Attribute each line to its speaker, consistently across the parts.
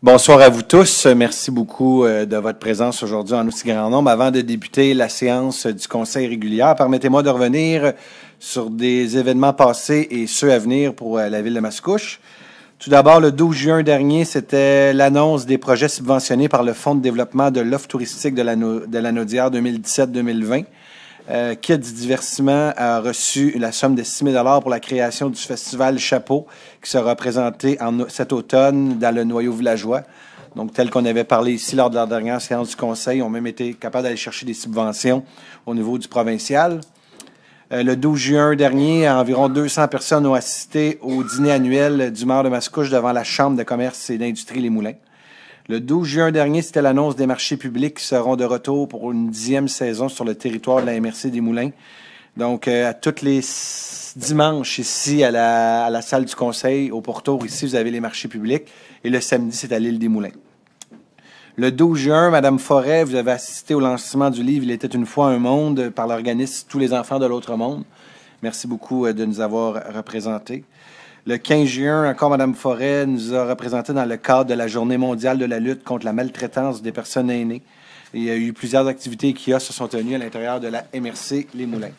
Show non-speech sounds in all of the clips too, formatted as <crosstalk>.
Speaker 1: Bonsoir à vous tous. Merci beaucoup euh, de votre présence aujourd'hui en aussi grand nombre. Avant de débuter la séance du Conseil régulier, permettez-moi de revenir sur des événements passés et ceux à venir pour euh, la ville de Mascouche. Tout d'abord, le 12 juin dernier, c'était l'annonce des projets subventionnés par le Fonds de développement de l'offre touristique de la, de la Naudière 2017-2020 euh, du a reçu la somme de 6 000 pour la création du festival Chapeau, qui sera présenté en, cet automne dans le noyau villageois. Donc, tel qu'on avait parlé ici lors de la dernière séance du Conseil, on a même été capable d'aller chercher des subventions au niveau du provincial. Euh, le 12 juin dernier, environ 200 personnes ont assisté au dîner annuel du maire de Mascouche devant la Chambre de commerce et d'industrie Les Moulins. Le 12 juin dernier, c'était l'annonce des marchés publics qui seront de retour pour une dixième saison sur le territoire de la MRC des Moulins. Donc, euh, à tous les dimanches ici à la, salle du conseil au Porto, ici, vous avez les marchés publics. Et le samedi, c'est à l'île des Moulins. Le 12 juin, Madame Forêt, vous avez assisté au lancement du livre Il était une fois un monde par l'organisme Tous les enfants de l'autre monde. Merci beaucoup euh, de nous avoir représentés. Le 15 juin, encore Mme Forêt nous a représenté dans le cadre de la Journée mondiale de la lutte contre la maltraitance des personnes aînées. Euh, il y a eu plusieurs activités qui se sont tenues à l'intérieur de la MRC Les Moulins.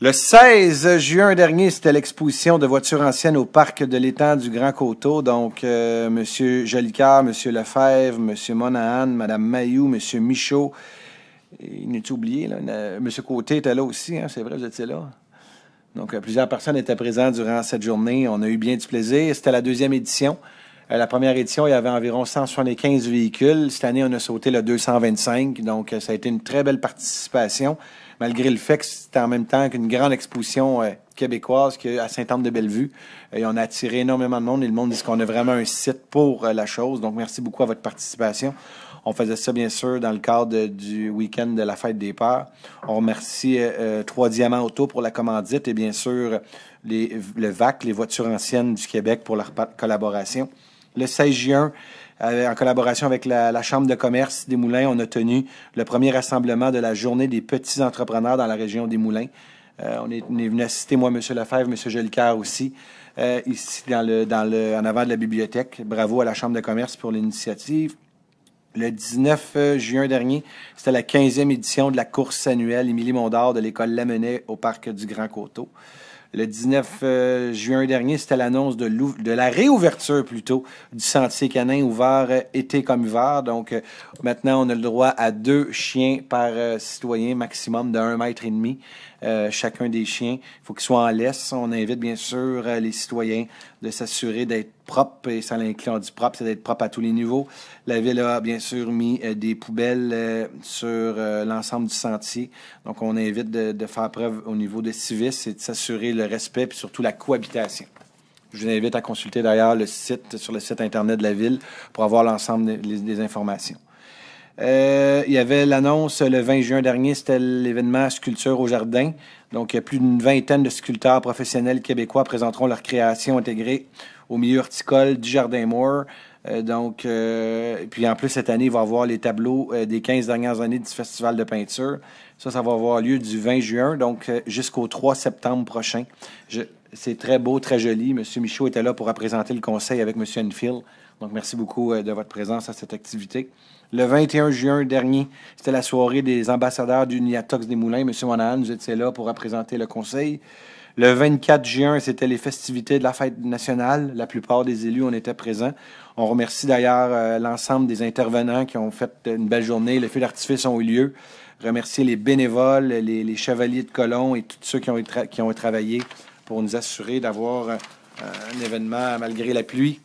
Speaker 1: Le 16 juin dernier, c'était l'exposition de voitures anciennes au parc de l'étang du Grand Coteau. Donc, euh, Monsieur M. Monsieur M. Lefebvre, M. Monahan, Mme Mayou, M. Michaud. Il n'est oublié, là, euh, M. Côté était là aussi, hein? c'est vrai, vous étiez là. Donc, euh, plusieurs personnes étaient présentes durant cette journée. On a eu bien du plaisir. C'était la deuxième édition. Euh, la première édition, il y avait environ 175 véhicules. Cette année, on a sauté le 225. Donc, euh, ça a été une très belle participation, malgré le fait que c'était en même temps qu'une grande exposition québécoise à saint anne de bellevue Et on a attiré énormément de monde et le monde dit qu'on a vraiment un site pour la chose. Donc, merci beaucoup à votre participation. On faisait ça, bien sûr, dans le cadre du week-end de la fête des pères. On remercie euh, euh, Trois Diamants Auto pour la commandite et, bien sûr, les, le VAC, les voitures anciennes du Québec, pour leur collaboration. Le 16 juin, euh, en collaboration avec la, Chambre de commerce des Moulins, on a tenu le premier rassemblement de la journée des petits entrepreneurs dans la région des Moulins. Euh, on, est, on, est, venu assister, moi, M. Lefebvre, M. Jolicoeur aussi, ici dans le, dans le, en avant de la bibliothèque. Bravo à la Chambre de commerce pour l'initiative. Le 19 euh, juin dernier, c'était la 15e édition de la course annuelle Émilie Mondard de l'école Lamennais au parc du Grand Coteau. Le 19 euh, juin dernier, c'était l'annonce de, la réouverture plutôt du sentier canin ouvert euh, été comme hiver. Donc maintenant, on a le droit à deux chiens par citoyen, maximum de 1,5 mètre et demi. Euh, chacun des chiens. Il faut qu'ils soient en laisse. On invite bien sûr euh, les citoyens de s'assurer d'être propres, et ça l'inclut, du propre, c'est d'être propre à tous les niveaux. La ville a bien sûr mis euh, des poubelles sur l'ensemble du sentier. Donc on invite de, faire preuve au niveau de civis et de s'assurer le respect et surtout la cohabitation. Je vous invite à consulter d'ailleurs le site sur le site internet de la ville pour avoir l'ensemble des informations. Euh, il y avait l'annonce le 20 juin dernier, c'était l'événement Sculpture au Jardin. Donc, plus d'une vingtaine de sculpteurs professionnels québécois présenteront leur création intégrée au milieu horticole du Jardin Moore. Euh, donc, euh, puis en plus, cette année, il va y avoir les tableaux des 15 dernières années du Festival de peinture. Ça, ça va avoir lieu du 20 juin, donc jusqu'au 3 septembre prochain. c'est très beau, très joli. monsieur Michaud était là pour représenter le conseil avec monsieur Enfield. Donc, merci beaucoup de votre présence à cette activité le 21 juin dernier. C'était la soirée des ambassadeurs du Niatox des Moulins. Monsieur Monahan, vous étiez là pour représenter le conseil. Le 24 juin, c'était les festivités de la fête nationale. La plupart des élus, on était présents. On remercie d'ailleurs euh, l'ensemble des intervenants qui ont fait une belle journée. Les feux d'artifice ont eu lieu. Remercier les bénévoles, les, chevaliers de colon et tous ceux qui ont, travaillé pour nous assurer d'avoir euh, un événement malgré la pluie.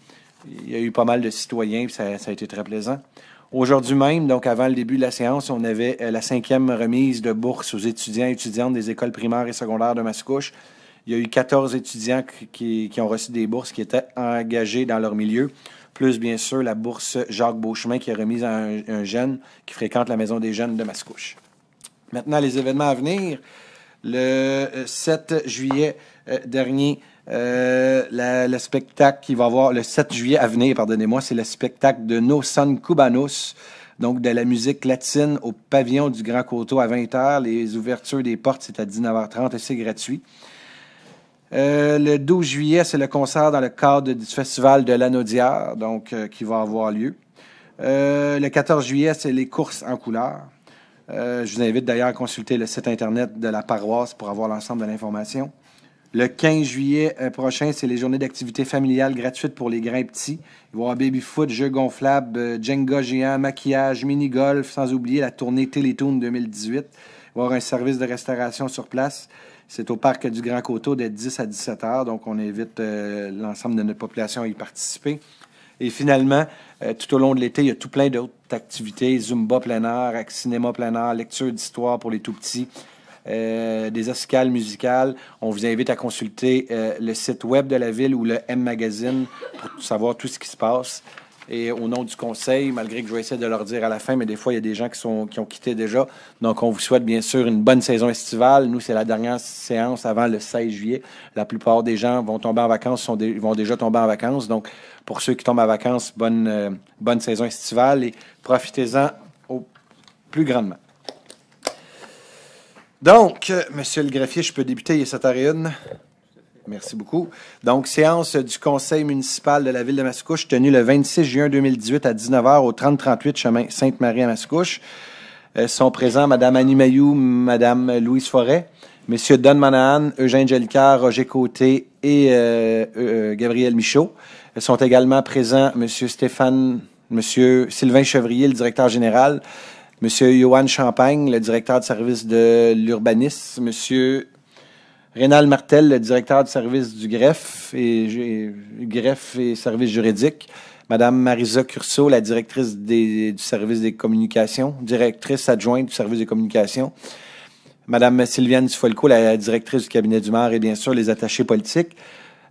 Speaker 1: Il y a eu pas mal de citoyens, ça, ça a été très plaisant. Aujourd'hui même, donc avant le début de la séance, on avait euh, la cinquième remise de bourses aux étudiants et étudiantes des écoles primaires et secondaires de Mascouche. Il y a eu 14 étudiants qui, ont reçu des bourses qui étaient engagés dans leur milieu, plus bien sûr la bourse Jacques Beauchemin qui est remise à un, un jeune qui fréquente la Maison des jeunes de Mascouche. Maintenant, les événements à venir. Le 7 euh, juillet euh, dernier, euh, le spectacle qui va avoir le 7 juillet à venir, pardonnez-moi, c'est le spectacle de Nos Son Cubanos, donc de la musique latine au pavillon du Grand Coteau à 20h. Les ouvertures des portes, c'est à 19h30 et c'est gratuit. Euh, le 12 juillet, c'est le concert dans le cadre du festival de l'Anaudière, donc euh, qui va avoir lieu. le 14 juillet, c'est les courses en couleur. je vous invite d'ailleurs à consulter le site internet de la paroisse pour avoir l'ensemble de l'information. Le 15 juillet euh, prochain, c'est les journées d'activités familiales gratuites pour les grands petits. Il va y avoir baby-foot, jeux gonflables, euh, Jenga géant, maquillage, mini-golf, sans oublier la tournée Télétoon 2018. Il va avoir un service de restauration sur place. C'est au parc du Grand Coteau de 10 à 17 heures, donc on invite euh, l'ensemble de notre population à y participer. Et finalement, tout au long de l'été, il y a tout plein d'autres activités, Zumba plein air, cinéma plein air, lecture d'histoire pour les tout-petits, euh, des escales musicales. On vous invite à consulter euh, le site web de la ville ou le M Magazine pour savoir tout ce qui se passe. Et au nom du conseil, malgré que je vais essayer de leur dire à la fin, mais des fois, il y a des gens qui, sont, qui ont quitté déjà. Donc, on vous souhaite bien sûr une bonne saison estivale. Nous, c'est la dernière séance avant le 16 juillet. La plupart des gens vont tomber en vacances, sont vont déjà tomber en vacances. Donc, pour ceux qui tombent en vacances, bonne, euh, bonne saison estivale et profitez-en au plus grandement. Donc, monsieur le greffier, je peux débuter, il est Merci beaucoup. Donc, séance du conseil municipal de la ville de Mascouche tenue le 26 juin 2018 à 19h au 3038 chemin Sainte-Marie à Mascouche. Euh, sont présents Mme Annie Mayou, Mme Louise Forêt, M. Don Manahan, Eugène Jellicard, Roger Côté et euh, euh, Gabriel Michaud. sont également présents M. Stéphane, M. Sylvain Chevrier, le directeur général, Monsieur Johan Champagne, le directeur de service de l'urbanisme, Monsieur Rénal Martel, le directeur de service du greffe et, greffe et service juridique. Madame Marisa Curso, la directrice du service des communications, directrice adjointe du service des communications, Madame Sylviane Dufolco, la directrice du cabinet du maire et bien sûr les attachés politiques.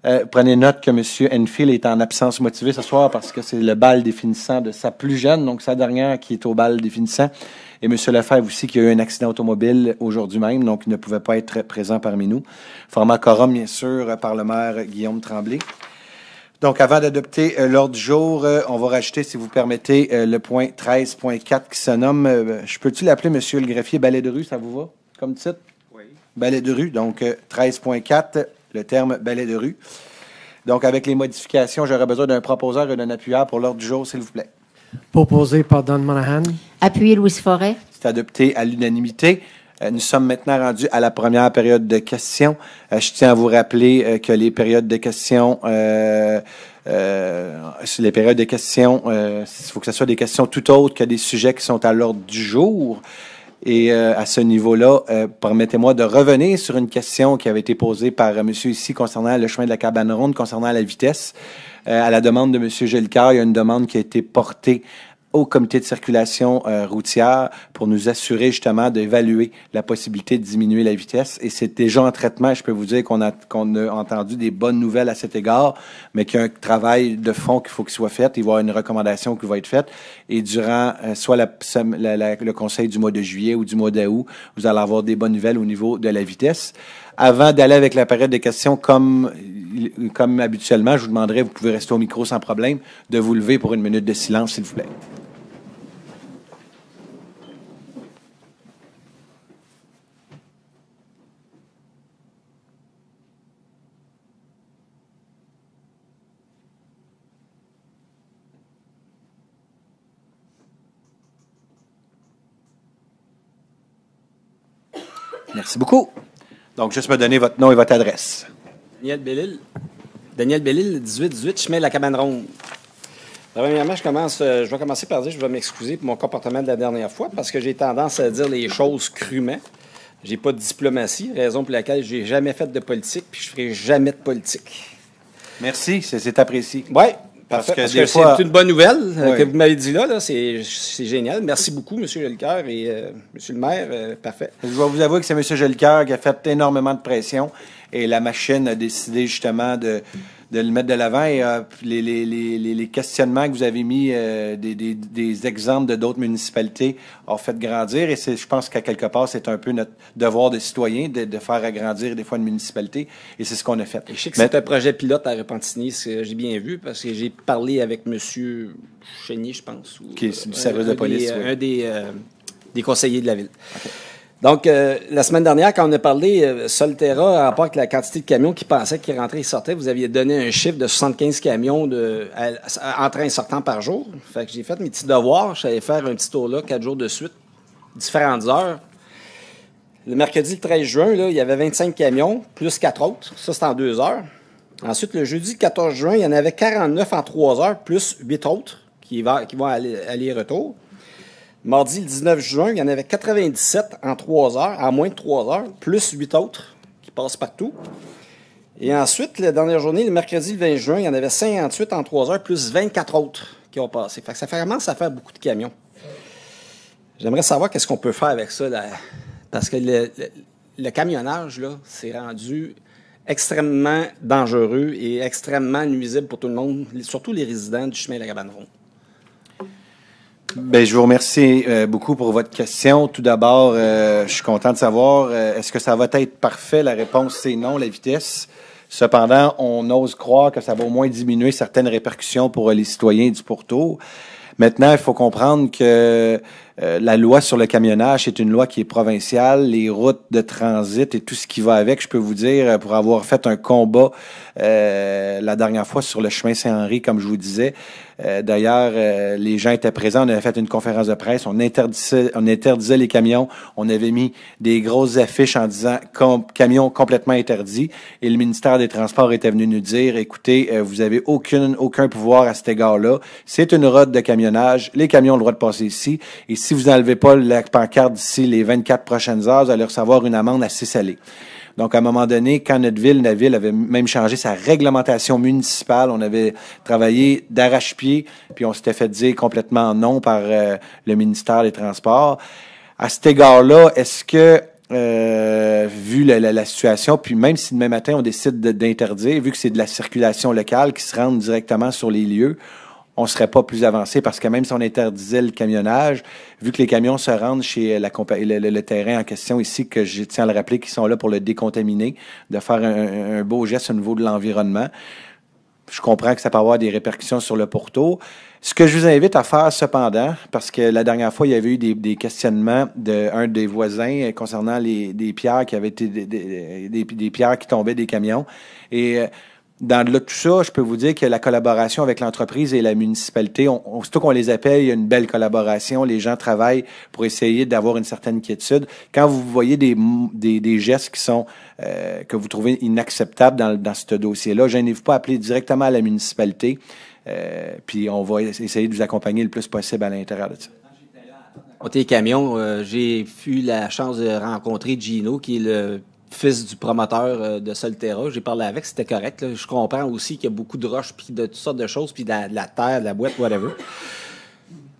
Speaker 1: Euh, prenez note que M. Enfield est en absence motivée ce soir parce que c'est le bal définissant de sa plus jeune, donc sa dernière qui est au bal définissant. Et M. Lefebvre aussi qui a eu un accident automobile aujourd'hui même, donc il ne pouvait pas être présent parmi nous. Format quorum, bien sûr, par le maire Guillaume Tremblay. Donc, avant d'adopter euh, l'ordre du jour, euh, on va rajouter, si vous permettez, le point 13.4 qui se nomme, ben, je peux-tu l'appeler, monsieur le greffier, balai de rue, ça vous va comme titre? Oui. Balai de rue, donc 13.4, le terme balai de rue. Donc, avec les modifications, j'aurais besoin d'un proposeur et d'un appuyeur pour l'ordre du jour, s'il vous plaît.
Speaker 2: Proposé par
Speaker 3: Don Monahan. Appuyé Louis Forêt.
Speaker 1: C'est adopté à l'unanimité. Euh, nous sommes maintenant rendus à la première période de questions. Euh, je tiens à vous rappeler euh, que les périodes de questions, les périodes de questions, il faut que ce soit des questions tout autres que des sujets qui sont à l'ordre du jour. Et euh, à ce niveau-là, euh, permettez-moi de revenir sur une question qui avait été posée par euh, monsieur ici concernant le chemin de la cabane ronde, concernant la vitesse. à la demande de monsieur Gelcar, il y a une demande qui a été portée au comité de circulation euh, routière pour nous assurer justement d'évaluer la possibilité de diminuer la vitesse. Et c'est déjà en traitement. Je peux vous dire qu'on a, qu'on a entendu des bonnes nouvelles à cet égard, mais qu'il y a un travail de fond qu'il faut qu'il soit fait. Il va y avoir une recommandation qui va être faite. Et durant euh, soit la, la, le conseil du mois de juillet ou du mois d'août, vous allez avoir des bonnes nouvelles au niveau de la vitesse avant d'aller avec la période des questions, comme, comme habituellement, je vous demanderai, vous pouvez rester au micro sans problème, de vous lever pour une minute de silence, s'il vous plaît.
Speaker 4: Merci
Speaker 5: beaucoup.
Speaker 1: Donc, juste me donner votre nom et votre adresse.
Speaker 5: Daniel Bellil. Daniel Bellil, 18-18, chemin la cabane ronde. Premièrement, je, commence, euh, je vais commencer par dire je vais m'excuser pour mon comportement de la dernière fois parce que j'ai tendance à dire les choses crûment. J'ai pas de diplomatie, raison pour laquelle j'ai jamais fait de politique, puis je ferai jamais de politique. Merci, c'est apprécié. Oui, parce, que, c'est une bonne nouvelle euh, que vous m'avez dit là. c'est génial. Merci beaucoup, M. Jolicoeur et euh, M. le maire. Euh, parfait. Je dois vous avouer que c'est M. Jolicoeur
Speaker 1: qui a fait énormément de pression et la machine a décidé justement de, de le mettre de l'avant et euh, les, les, les, questionnements que vous avez mis, euh, des, des, exemples de d'autres municipalités, ont fait grandir. Et je pense qu'à quelque part, c'est un peu notre devoir de citoyen
Speaker 5: de, de, faire agrandir des fois une municipalité. Et c'est ce qu'on a fait. je c'est un projet pilote à Repentigny, j'ai bien vu, parce que j'ai parlé avec M. Chénier, je pense. Ou, qui est du euh, service de police. Des, Un des, des conseillers de la ville. Donc, euh, la semaine dernière, quand on a parlé, Soltera euh, Solterra, en rapport avec la quantité de camions qui pensaient qu'ils rentraient et sortaient, vous aviez donné un chiffre de 75 camions en train et sortant par jour. Fait que j'ai fait mes petits devoirs. J'allais faire un petit tour là, quatre jours de suite, différentes heures. Le mercredi, 13 juin, il y avait 25 camions, plus quatre autres. Ça, c'est en deux heures. Ensuite, le jeudi, 14 juin, il y en avait 49 en trois heures, plus huit autres qui, vont aller-retour. aller retour Mardi, le 19 juin, il y en avait 97 en 3 heures, en moins de 3 heures, plus 8 autres qui passent partout. Et ensuite, la dernière journée, le mercredi, le 20 juin, il y en avait 58 en 3 heures, plus 24 autres qui ont passé. ça fait à beaucoup de camions. J'aimerais savoir qu'est-ce qu'on peut faire avec ça. Parce que le, camionnage, là, rendu extrêmement dangereux et extrêmement nuisible pour tout le monde, surtout les résidents du chemin de la cabane ronde.
Speaker 2: Ben,
Speaker 1: je vous remercie euh, beaucoup pour votre question. Tout d'abord, euh, je suis content de savoir, euh, est-ce que ça va être parfait? La réponse, c'est non, la vitesse. Cependant, on ose croire que ça va au moins diminuer certaines répercussions pour les citoyens du pourtour. Maintenant, il faut comprendre que euh, la loi sur le camionnage c'est une loi qui est provinciale. Les routes de transit et tout ce qui va avec, je peux vous dire, euh, pour avoir fait un combat euh, la dernière fois sur le chemin Saint-Henri, comme je vous disais. D'ailleurs, les gens étaient présents. On avait fait une conférence de presse. On interdisait, on interdisait les camions. On avait mis des grosses affiches en disant camions complètement interdits. Et le ministère des Transports était venu nous dire, écoutez, vous avez aucune, aucun pouvoir à cet égard-là. C'est une route de camionnage. Les camions ont le droit de passer ici. Et si vous n'enlevez pas la pancarte d'ici les 24 prochaines heures, vous allez recevoir une amende assez salée. Donc, à un moment donné, quand notre ville, la ville avait même changé sa réglementation municipale, on avait travaillé d'arrache-pied, puis on s'était fait dire complètement non par euh, le ministère des Transports. À cet égard-là, est-ce que, euh, vu la, la, situation, puis même si demain matin on décide d'interdire, vu que c'est de la circulation locale qui se rend directement sur les lieux, on serait pas plus avancé parce que même si on interdisait le camionnage, vu que les camions se rendent chez la le, terrain en question ici, que je tiens à le rappeler, qui sont là pour le décontaminer, de faire un, beau geste au niveau de l'environnement. Je comprends que ça peut avoir des répercussions sur le pourtour. Ce que je vous invite à faire, cependant, parce que la dernière fois, il y avait eu des, questionnements d'un des voisins concernant les, des pierres qui avaient été des pierres qui tombaient des camions. Et euh, dans là, tout ça, je peux vous dire que la collaboration avec l'entreprise et la municipalité, on, surtout qu'on les appelle, il y a une belle collaboration. Les gens travaillent pour essayer d'avoir une certaine quiétude. Quand vous voyez des, des, gestes qui sont euh, que vous trouvez inacceptables dans, dans ce dossier-là, gênez-vous pas à appeler directement à la municipalité. Euh, puis on va essayer de vous accompagner le plus possible à l'intérieur de ça.
Speaker 5: Côté camion, euh, j'ai eu la chance de rencontrer Gino, qui est le fils du promoteur euh, de Solterra. J'ai parlé avec, c'était correct. Je comprends aussi qu'il y a beaucoup de roches, puis de toutes sortes de choses, puis de la, terre, de la boîte, whatever.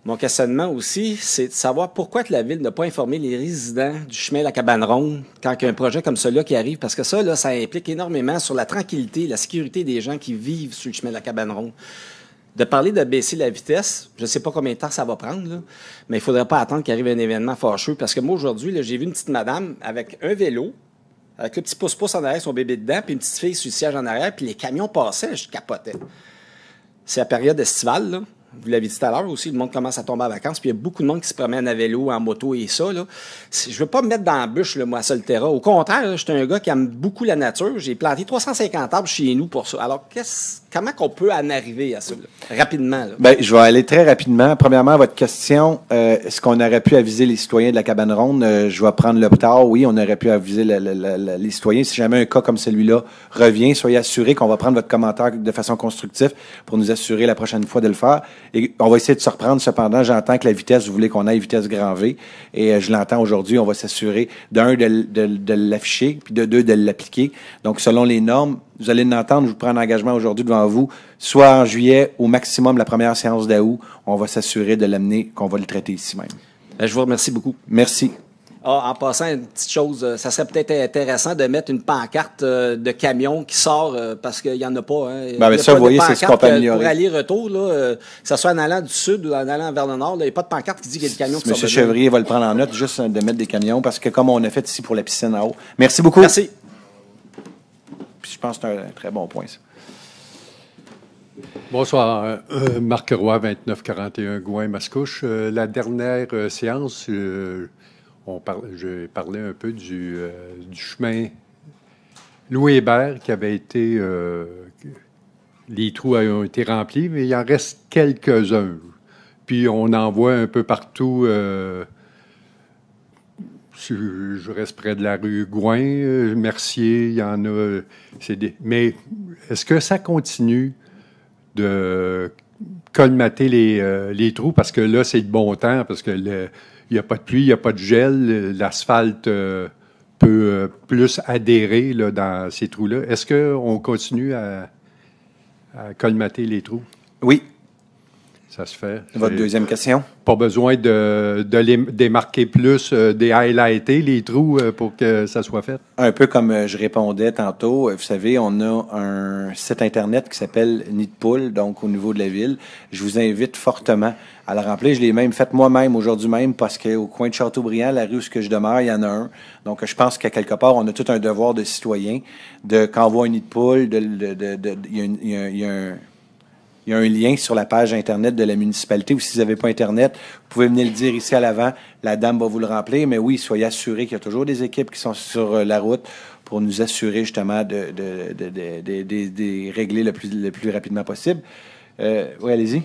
Speaker 5: Mon questionnement aussi, c'est de savoir pourquoi la ville n'a pas informé les résidents du chemin de la cabane ronde quand qu'un un projet comme celui-là qui arrive, parce que ça, là, ça implique énormément sur la tranquillité, la sécurité des gens qui vivent sur le chemin de la cabane ronde. De parler de baisser la vitesse, je ne sais pas combien de temps ça va prendre, mais il ne faudrait pas attendre qu'arrive un événement fâcheux, parce que moi, aujourd'hui, j'ai vu une petite madame avec un vélo, avec le petit pouce-pouce en arrière, son bébé dedans, puis une petite fille sur le siège en arrière, puis les camions passaient, je capotais. C'est la période estivale, là vous l'avez dit tout à l'heure aussi, le monde commence à tomber en vacances, puis il y a beaucoup de monde qui se promène à vélo, en moto et ça. Là. Je ne veux pas me mettre dans la bûche, là, moi, à Solterra. Au contraire, je suis un gars qui aime beaucoup la nature. J'ai planté 350 arbres chez nous pour ça. Alors, comment qu'on peut en arriver à ça, rapidement? Ben,
Speaker 1: je vais aller très rapidement. Premièrement, votre question, euh, est-ce qu'on aurait pu aviser les citoyens de la cabane ronde? Euh, je vais prendre le tard. Oui, on aurait pu aviser les citoyens. Si jamais un cas comme celui-là revient, soyez assurés qu'on va prendre votre commentaire de façon constructive pour nous assurer la prochaine fois de le faire. Et on va essayer de se reprendre. Cependant, j'entends que la vitesse, vous voulez qu'on aille vitesse grand V. Et euh, je l'entends aujourd'hui. On va s'assurer, d'un, de, de, de l'afficher, puis de deux, de l'appliquer. Donc, selon les normes, vous allez l'entendre. Je vous prends un engagement aujourd'hui devant vous. Soit en juillet, au maximum, la première séance d'août, on va s'assurer de l'amener, qu'on va le traiter
Speaker 5: ici même. Ben, je vous remercie beaucoup. Merci. Ah, en passant, une petite chose, euh, ça serait peut-être intéressant de mettre une pancarte euh, de camion qui sort euh, parce qu'il n'y en a pas. Hein. Ben, mais ça, vous voyez, c'est ce qu'on peut améliorer. Pour aller-retour, que ce soit en allant du sud ou en allant vers le nord, il n'y a pas de pancarte qui dit qu'il y a des camions qui M. Chevrier
Speaker 1: va le prendre en note, juste de mettre des camions parce que comme on a fait ici pour la piscine en haut. Merci beaucoup. Merci. je pense que c'est un très bon point, ça.
Speaker 2: Bonsoir. Marc Roy, 2941 Gouin-Mascouche. la dernière séance, je parlais un peu euh, du, chemin Louis Hébert qui avait été. Euh, les trous ont été remplis, mais il en reste quelques-uns. Puis on en voit un peu partout. Euh, je reste près de la rue Gouin, Mercier, il y en a. mais est-ce que ça continue de colmater les, les trous? Parce que là, c'est de bon temps, parce que il n'y a pas de pluie, il n'y a pas de gel, l'asphalte euh, peut euh, plus adhérer dans ces trous-là. Est-ce qu'on continue à colmater les trous? Oui, ça se fait. Votre deuxième question? Pas besoin de, démarquer plus, euh, des highlighter les trous euh, pour que ça soit fait.
Speaker 1: Un peu comme euh, je répondais tantôt, vous savez, on a un site Internet qui s'appelle Nid donc au niveau de la ville. Je vous invite fortement à la remplir. Je l'ai même fait moi-même aujourd'hui même parce qu'au coin de Châteaubriand, la rue où je demeure, il y en a un. Donc, je pense qu'à quelque part, on a tout un devoir de citoyen de quand voit un nid de il y a un il y a un lien sur la page Internet de la municipalité. Ou si vous n'avez pas Internet, vous pouvez venir le dire ici à l'avant. La dame va vous le remplir. Mais oui, soyez assurés qu'il y a toujours des équipes qui sont sur euh, la route pour nous assurer justement de, régler le plus, rapidement possible. Euh, oui, allez-y.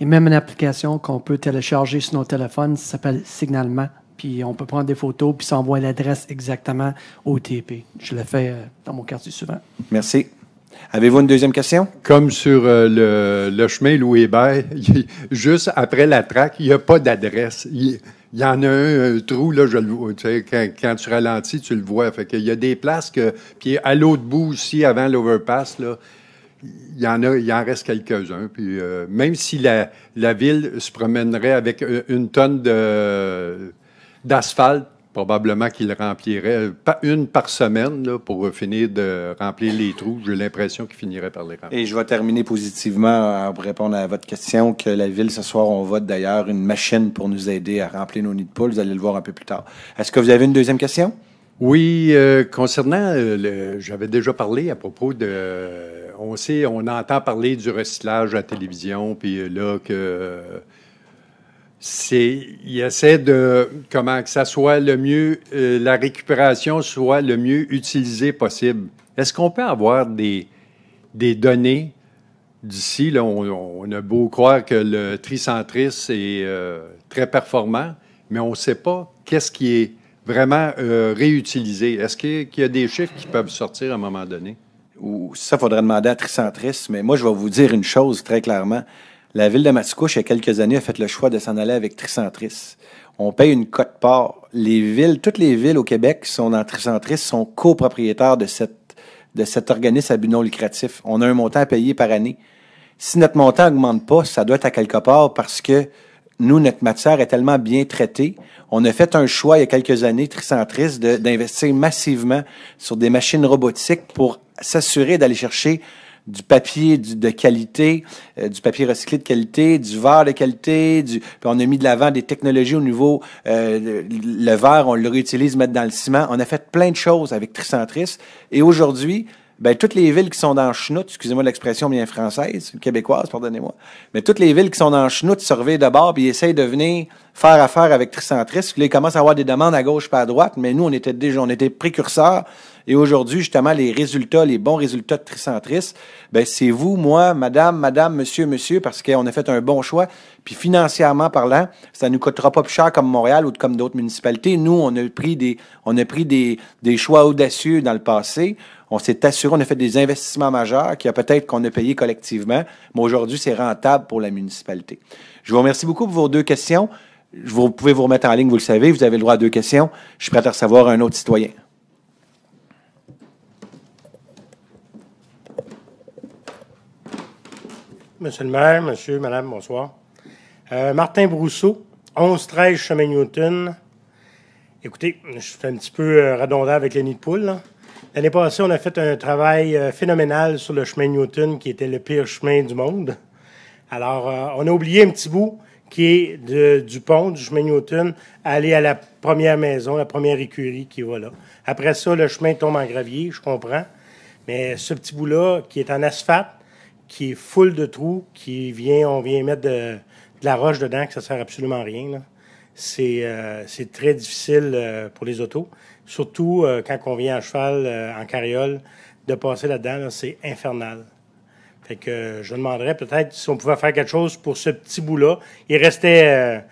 Speaker 6: Et même une application qu'on peut télécharger sur nos téléphones, s'appelle Signalement. Puis on peut prendre des photos, puis s'envoie l'adresse exactement au TP. Je le fais euh, dans mon quartier souvent.
Speaker 2: Merci. Avez-vous une deuxième question? Comme sur euh, le, chemin Louis-Hébert, <laughs> juste après la traque, il n'y a pas d'adresse. Il, y en a un, trou, là, je le Tu quand, tu ralentis, tu le vois. Fait il y a des places que. Puis à l'autre bout aussi, avant l'overpass, là, il y en a, il en reste quelques-uns. Puis euh, même si la, la, ville se promènerait avec une, euh, une tonne d'asphalte, probablement qu'il remplirait une par semaine pour finir de remplir les trous. J'ai l'impression qu'il finirait par les remplir. Et je vais terminer positivement euh, pour répondre à votre question que la Ville, ce soir, on vote d'ailleurs une machine pour nous aider à remplir nos nids de poules. Vous allez le voir un peu plus tard. Est-ce que vous avez une deuxième question? Oui, euh, concernant, euh, le, j'avais déjà parlé à propos de, on sait, on entend parler du recyclage à la télévision, puis là que c'est il essaie de comment que ça soit le mieux euh, la récupération soit le mieux utilisée possible. Est-ce qu'on peut avoir des, données d'ici là on, a beau croire que le tricentris est euh, très performant, mais on ne sait pas qu'est-ce qui est vraiment euh, réutilisé. Est-ce qu'il y a des chiffres qui peuvent sortir à un moment donné? Ou ça faudrait demander à tricentris, mais
Speaker 1: moi je vais vous dire une chose très clairement la ville de Mascouche, il y a quelques années, a fait le choix de s'en aller avec Tricentris. On paye une cote-part. Les villes, toutes les villes au Québec qui sont dans Tricentris sont copropriétaires de, cette, de cet organisme à but non lucratif. On a un montant à payer par année. Si notre montant n'augmente pas, ça doit être à quelque part parce que nous, notre matière est tellement bien traitée. On a fait un choix il y a quelques années, Tricentris, d'investir massivement sur des machines robotiques pour s'assurer d'aller chercher du papier de qualité, euh, du papier recyclé de qualité, du verre de qualité. Du, puis on a mis de l'avant des technologies au niveau euh, le, verre, on le réutilise, mettre dans le ciment. On a fait plein de choses avec Tricentris. Et aujourd'hui, ben, toutes les villes qui sont dans Chenoute, excusez-moi l'expression bien française, québécoise, pardonnez-moi, mais toutes les villes qui sont dans Chenoute surveillent de bord puis essayent de venir faire affaire avec Tricentris. Puis là, ils commencent à avoir des demandes à gauche pas à droite, mais nous, on était déjà, on était précurseurs. Et aujourd'hui, justement, les résultats, les bons résultats de Tricentris, ben, c'est vous, moi, madame, madame, monsieur, monsieur, parce qu'on a fait un bon choix. Puis financièrement parlant, ça ne nous coûtera pas plus cher comme Montréal ou comme d'autres municipalités. Nous, on a pris des, on a pris des, des choix audacieux dans le passé. On s'est assuré, on a fait des investissements majeurs qui a peut-être qu'on a payé collectivement, mais aujourd'hui, c'est rentable pour la municipalité. Je vous remercie beaucoup pour vos deux questions. Vous pouvez vous remettre en ligne, vous le savez, vous avez le droit à deux questions. Je suis prêt à recevoir un autre citoyen.
Speaker 7: Monsieur le maire, monsieur, madame, bonsoir. Euh, Martin Brousseau, 11-13 Chemin Newton. Écoutez, je suis un petit peu euh, avec les nids de poule. L'année passée, on a fait un travail euh, phénoménal sur le chemin Newton, qui était le pire chemin du monde. Alors, on a oublié un petit bout qui est du pont du chemin Newton, aller à la première maison, la première écurie qui va là. Après ça, le chemin tombe en gravier, je comprends. Mais ce petit bout-là, qui est en asphalte, qui est full de trous, qui vient, on vient mettre de, la roche dedans, que ça sert absolument à rien. Euh, c'est très difficile euh, pour les autos, surtout euh, quand on vient à cheval, en carriole, de passer là-dedans, c'est infernal. Fait que je demanderais peut-être si on pouvait faire quelque chose pour ce petit bout-là. Il restait,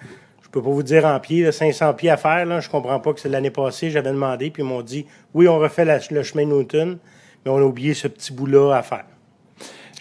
Speaker 7: je peux pas vous dire en pied, 500 pieds à faire. Je Je comprends pas que c'est l'année passée, j'avais demandé, puis ils m'ont dit, oui, on refait le chemin Newton, mais on a oublié ce petit bout-là à faire.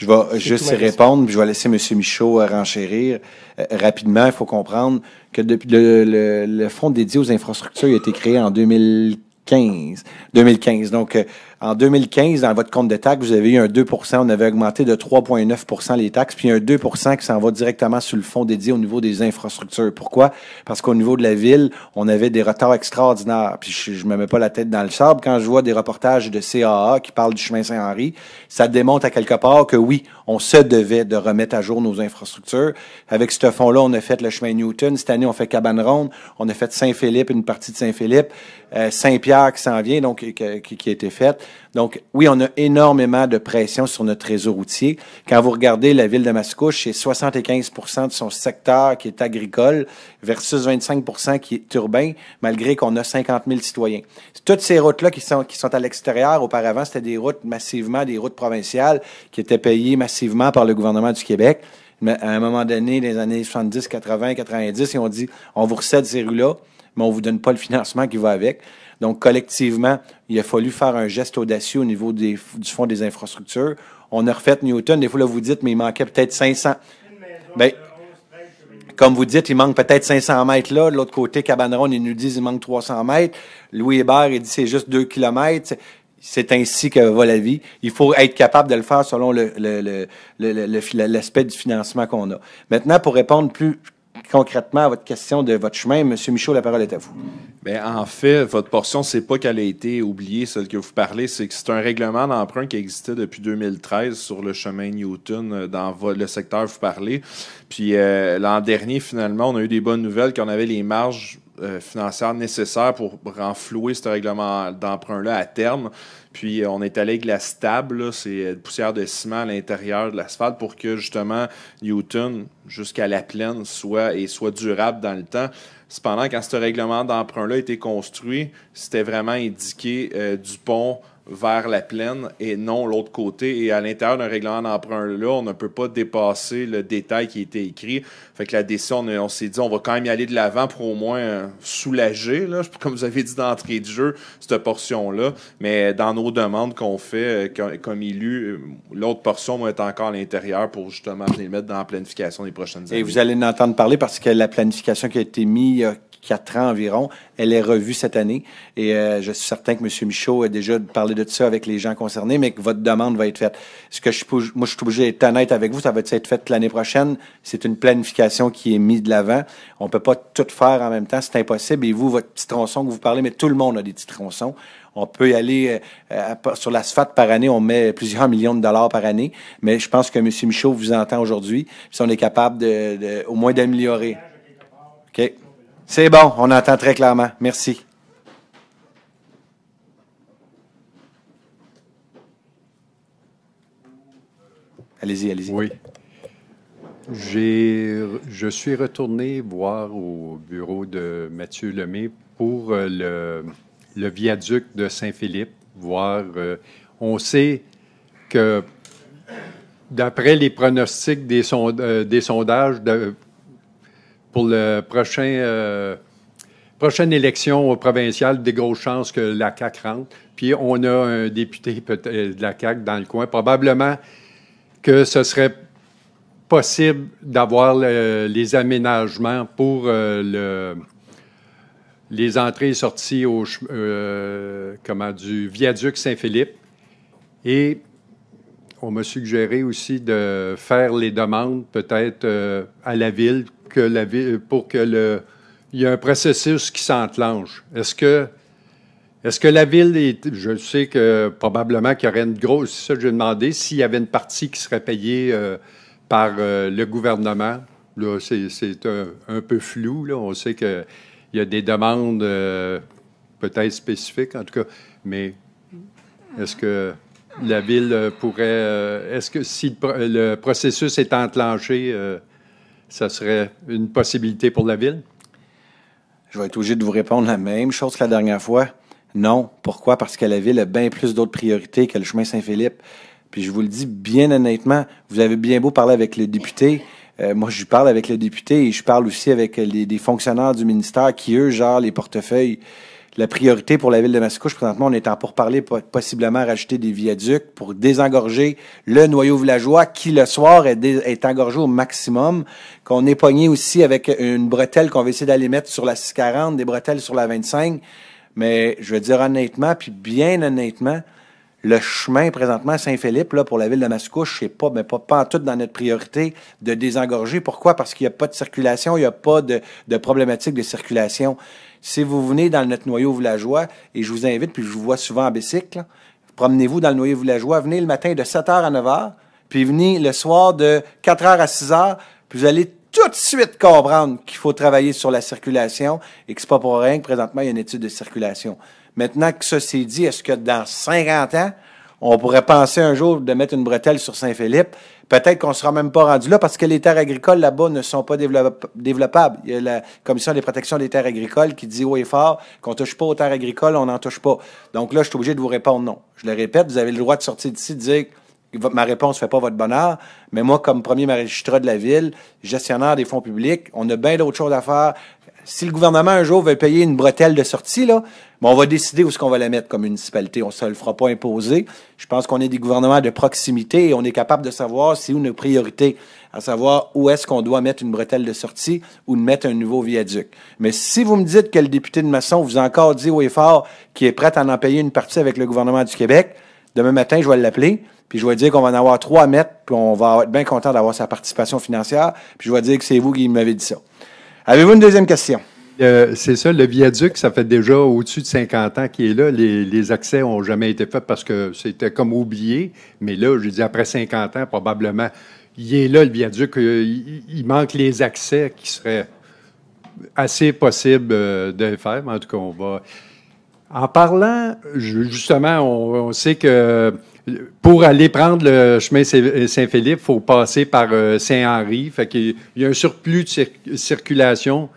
Speaker 1: Je vais juste répondre, puis je vais laisser M. Michaud euh, renchérir. Euh, rapidement, il faut comprendre que depuis le, le, fonds dédié aux infrastructures a été créé en 2015. 2015. Donc, euh, en 2015, dans votre compte de taxes, vous avez eu un 2 On avait augmenté de 3,9 les taxes, puis un 2 qui s'en va directement sur le fonds dédié au niveau des infrastructures. Pourquoi? Parce qu'au niveau de la ville, on avait des retards extraordinaires. Puis je ne me mets pas la tête dans le sable. Quand je vois des reportages de CAA qui parlent du chemin Saint-Henri, ça démontre à quelque part que oui, on se devait de remettre à jour nos infrastructures. Avec ce fonds-là, on a fait le chemin Newton. Cette année, on fait Cabane Ronde. On a fait Saint-Philippe, une partie de Saint-Philippe. Euh, Saint-Pierre qui s'en vient, donc qui, qui a été faite. Donc, oui, on a énormément de pression sur notre réseau routier. Quand vous regardez la ville de Mascouche, c'est 75 de son secteur qui est agricole versus 25 qui est urbain, malgré qu'on a 50 000 citoyens. Toutes ces routes-là qui sont, à l'extérieur, auparavant, c'était des routes massivement, des routes provinciales qui étaient payées massivement par le gouvernement du Québec. Mais à un moment donné, dans les années 70, 80, 90, ils ont dit, on vous recède ces rues-là mais on ne vous donne pas le financement qui va avec. Donc, collectivement, il a fallu faire un geste audacieux au niveau du Fonds des infrastructures. On a refait Newton. Des fois, là, vous dites, mais il manquait peut-être 500. Bien, comme vous dites, il manque peut-être 500 mètres là. De l'autre côté, Cabaneron, ils nous disent il manque 300 mètres. Louis Hébert, il dit c'est juste 2 kilomètres. C'est ainsi que va la vie. Il faut être capable de le faire selon l'aspect du financement qu'on a. Maintenant, pour répondre plus concrètement à votre question de votre chemin. Monsieur Michaud, la parole est à vous.
Speaker 8: Bien, en fait, votre portion, c'est pas qu'elle a été oubliée, celle que vous parlez, c'est que c'est un règlement d'emprunt qui existait depuis 2013 sur le chemin Newton euh, dans le secteur vous parlez. Puis euh, l'an dernier, finalement, on a eu des bonnes nouvelles qu'on avait les marges euh, financières nécessaires pour renflouer ce règlement d'emprunt-là à terme. Puis euh, on est allé avec la stable, c'est euh, poussière de ciment à l'intérieur de l'asphalte pour que justement Newton jusqu'à la plaine soit et soit durable dans le temps. Cependant, quand ce règlement d'emprunt-là a été construit, c'était vraiment indiqué euh, du pont vers la plaine et non l'autre côté. Et à l'intérieur d'un règlement d'emprunt-là, on ne peut pas dépasser le détail qui a été écrit. Fait que la décision, on, s'est dit, on va quand même y aller de l'avant pour au moins euh, soulager, <laughs> comme vous avez dit d'entrée de jeu, cette portion-là. Mais dans nos demandes qu'on fait euh, comme élu, euh, l'autre portion va être encore à l'intérieur pour justement les mettre dans la planification des prochaines années. Et vous
Speaker 1: allez en entendre parler parce que la planification qui a été mise il quatre ans environ. Elle est revue cette année et euh, je suis certain que M. Michaud a déjà parlé de ça avec les gens concernés, mais que votre demande va être faite. Ce que je, moi, je suis obligé d'être honnête avec vous, ça va être fait l'année prochaine. C'est une planification qui est mise de l'avant. On ne peut pas tout faire en même temps, c'est impossible. Et vous, votre petit tronçon que vous parlez, mais tout le monde a des petits tronçons. On peut aller euh, sur l'asphalte par année, on met plusieurs millions de dollars par année, mais je pense que M. Michaud vous entend aujourd'hui, si on est capable de, de au moins d'améliorer. OK. C'est bon, on entend très clairement. Merci.
Speaker 2: Allez-y, allez-y. Oui. Je suis retourné voir au bureau de Mathieu Lemay pour euh, le, le viaduc de Saint-Philippe, voir. Euh, on sait que, d'après les pronostics des, sondages, euh, des sondages de, pour le prochain, euh, prochaine élection provinciale, des grosses chances que la CAC rentre. Puis on a un député euh, de la CAC dans le coin. Probablement que ce serait possible d'avoir les aménagements pour euh, les entrées et sorties au, comment, du viaduc Saint-Philippe. Et on m'a suggéré aussi de faire les demandes peut-être à la ville que la euh, pour que le il y a un processus qui s'enclenche. Est-ce que est-ce que la ville je sais que probablement qu'il y aurait une grosse ça j'ai demandé s'il y avait une partie qui serait payée euh, par euh, le gouvernement. Là, c'est un, un, peu flou. Là. On sait qu'il y a des demandes peut-être spécifiques, en tout cas. Mais est-ce que la ville pourrait. est-ce que si le, processus est enclenché, ça serait une possibilité pour la ville?
Speaker 1: Je vais être obligé de vous répondre la même chose que la dernière fois. Non. Pourquoi? Parce que la ville a bien plus d'autres priorités que le chemin Saint-Philippe. Puis je vous le dis bien honnêtement, vous avez bien beau parler avec le député. Euh, moi, je parle avec le député et je parle aussi avec euh, les, les fonctionnaires du ministère qui, eux, gèrent les portefeuilles la priorité pour la ville de Mascouche, présentement, on est en pourparler possiblement rajouter des viaducs pour désengorger le noyau villageois qui, le soir, est, engorgé au maximum, qu'on est aussi avec une bretelle qu'on va essayer d'aller mettre sur la 640, des bretelles sur la 25. Mais je veux dire honnêtement, puis bien honnêtement, le chemin présentement à Saint-Philippe, là, pour la ville de Mascouche, c'est pas, mais ben, pas, pas en tout dans notre priorité de désengorger. Pourquoi? Parce qu'il n'y a pas de circulation, il n'y a pas de, de, problématique de circulation. Si vous venez dans notre noyau villageois, et je vous invite, puis je vous vois souvent en bicycle, promenez-vous dans le noyau villageois, venez le matin de 7h à 9h, puis venez le soir de 4h à 6h, puis vous allez tout de suite comprendre qu'il faut travailler sur la circulation et que n'est pas pour rien que présentement il y a une étude de circulation. Maintenant que ça s'est dit, est-ce que dans 50 ans, on pourrait penser un jour de mettre une bretelle sur Saint-Philippe? Peut-être qu'on ne sera même pas rendu là parce que les terres agricoles là-bas ne sont pas développables. Il y a la Commission des protections des terres agricoles qui dit haut et fort qu'on ne touche pas aux terres agricoles, on n'en touche pas. Donc là, je suis obligé de vous répondre non. Je le répète, vous avez le droit de sortir d'ici et de dire ma réponse ne fait pas votre bonheur, mais moi, comme premier magistrat de la ville, gestionnaire des fonds publics, on a bien d'autres choses à faire si le gouvernement un jour veut payer une bretelle de sortie, là, ben, on va décider où est-ce qu'on va la mettre comme municipalité. On ne se le fera pas imposer. Je pense qu'on est des gouvernements de proximité et on est capable de savoir si une nos priorités, à savoir où est-ce qu'on doit mettre une bretelle de sortie ou de mettre un nouveau viaduc. Mais si vous me dites que le député de Masson vous a encore dit au effort qu'il est prêt à en payer une partie avec le gouvernement du Québec, demain matin, je vais l'appeler, puis je vais dire qu'on va en avoir trois à mettre, puis on va être bien content d'avoir sa participation financière, puis je vais dire que c'est vous qui m'avez dit ça.
Speaker 2: Avez-vous une deuxième question? Euh, c'est ça, le viaduc, ça fait déjà au-dessus de 50 ans qu'il est là. Les, accès n'ont jamais été faits parce que c'était comme oublié. Mais là, je dis après 50 ans, probablement, il est là, le viaduc. Euh, il, manque les accès qui seraient assez possibles euh, de faire. en tout cas, on va. En parlant, justement, on sait que pour aller prendre le chemin euh, Saint-Philippe, il faut passer par euh, Saint-Henri. Il y a un surplus de circulation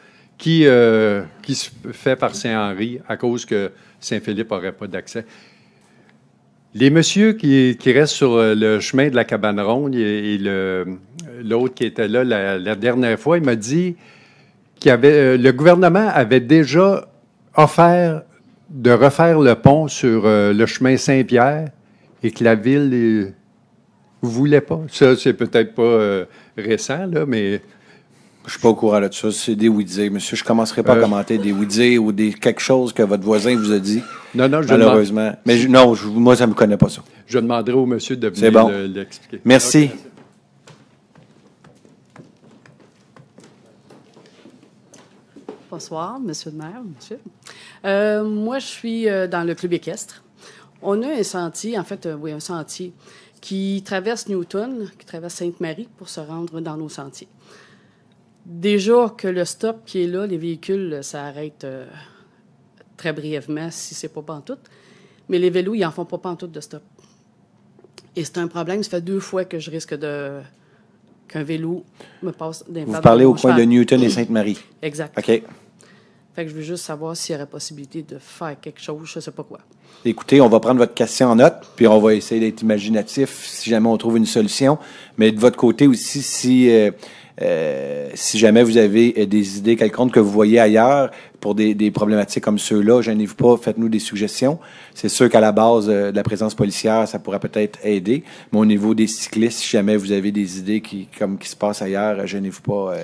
Speaker 2: euh, qui, se fait par Saint-Henri à cause que Saint-Philippe n'aurait pas d'accès. Les messieurs qui, restent sur le chemin de la cabane ronde et, l'autre qui était là la, dernière fois, il m'a dit que le gouvernement avait déjà offert de refaire le pont sur le chemin Saint-Pierre et que la ville ne voulait pas. Ça, c'est peut-être pas euh, récent, là, mais. Je suis pas au courant de ça. C'est des oui monsieur. Je
Speaker 1: commencerai pas à euh, commenter des oui ou des quelque chose que votre voisin vous a dit. Non, non, je malheureusement. Mais
Speaker 2: non, moi, ça ne me connaît pas ça. Je demanderai au monsieur de venir bon. Merci.
Speaker 6: Bonsoir, monsieur le maire, monsieur. Euh, moi, je suis dans le club équestre. On a un sentier, en fait, euh, oui, un sentier qui traverse Newton, qui traverse Sainte-Marie pour se rendre dans nos sentiers. Déjà que le stop qui est là, les véhicules, ça arrête euh, très brièvement si c'est pas pantoute. Mais les vélos, ils en font pas pantoute de stop. Et c'est un problème. Ça fait deux fois que je risque de qu'un vélo me passe d'un Vous parlez au coin de Newton et
Speaker 1: Sainte-Marie. Exact. OK.
Speaker 6: Fait que je veux juste savoir s'il y aurait possibilité de faire quelque chose, je sais pas quoi.
Speaker 1: Écoutez, on va prendre votre question en note, puis on va essayer d'être imaginatif si jamais on trouve une solution. Mais de votre côté aussi, si euh, euh si jamais vous avez euh, des idées quelconques que vous voyez ailleurs pour des, problématiques comme ceux-là, gênez-vous pas, faites-nous des suggestions. C'est sûr qu'à la base euh, de la présence policière, ça pourrait peut-être aider. Mais au niveau des cyclistes, si jamais vous avez des idées qui, comme, qui se passent ailleurs, gênez-vous pas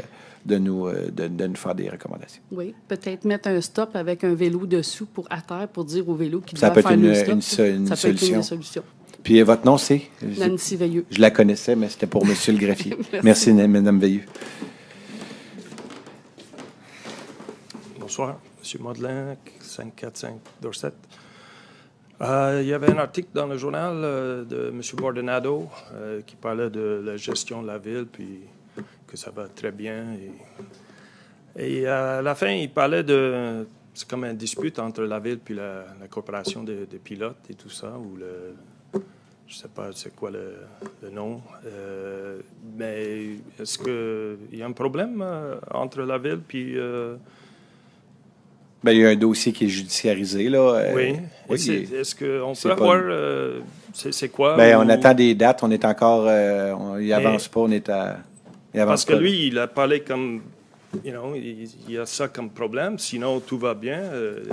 Speaker 1: de nous, euh, de, de nous faire des recommandations.
Speaker 6: Oui, peut-être mettre un stop avec un vélo dessous pour à terre pour dire au vélo qu'il doit faire une, le stop. ça peut être une solution.
Speaker 1: Puis euh, votre nom, c'est? Nancy Veilleux. Je la connaissais, mais c'était pour Monsieur le greffier. <laughs> Merci, Madame Veilleux.
Speaker 4: Bonsoir, M. Modelin, 545 Dorset. Euh, il y avait un article dans le journal de M. Bordenado qui parlait de la gestion de la ville, puis que ça va très bien. Et, à la fin, il parlait de. C'est comme une dispute entre la ville puis la, coopération des pilotes et tout ça, ou le. Je sais pas c'est quoi le, nom. Euh, mais est-ce qu'il y a un problème euh, entre la ville puis. Euh,
Speaker 1: ben, il y a un dossier qui est judiciarisé. Là. Oui. Est-ce que qu'on peut
Speaker 4: avoir. c'est quoi? ben On attend des
Speaker 1: dates. On est encore. on n'y avance pas. On est à. Parce que lui,
Speaker 4: il a parlé comme, you know, il, y a ça comme problème, sinon tout va bien. Euh,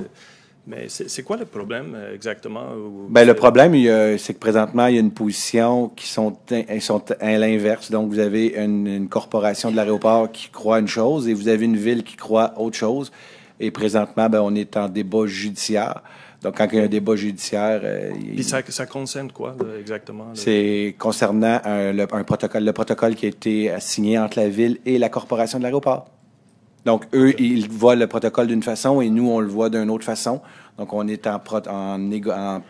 Speaker 4: mais c'est quoi le problème euh, exactement? Ben le
Speaker 1: problème, c'est que présentement, il y a une position qui sont, sont à l'inverse. Donc, vous avez une, une corporation de l'aéroport qui croit une chose et vous avez une ville qui croit autre chose. Et présentement, ben, on est en débat judiciaire quand il y a un débat judiciaire. Euh, puis
Speaker 4: ça, concerne quoi, exactement?
Speaker 1: C'est concernant le, protocole, le protocole qui a été euh, signé entre la ville et la corporation de l'aéroport. Donc, eux, ils voient le protocole d'une façon et nous, on le voit d'une autre façon. Donc, on est en, en,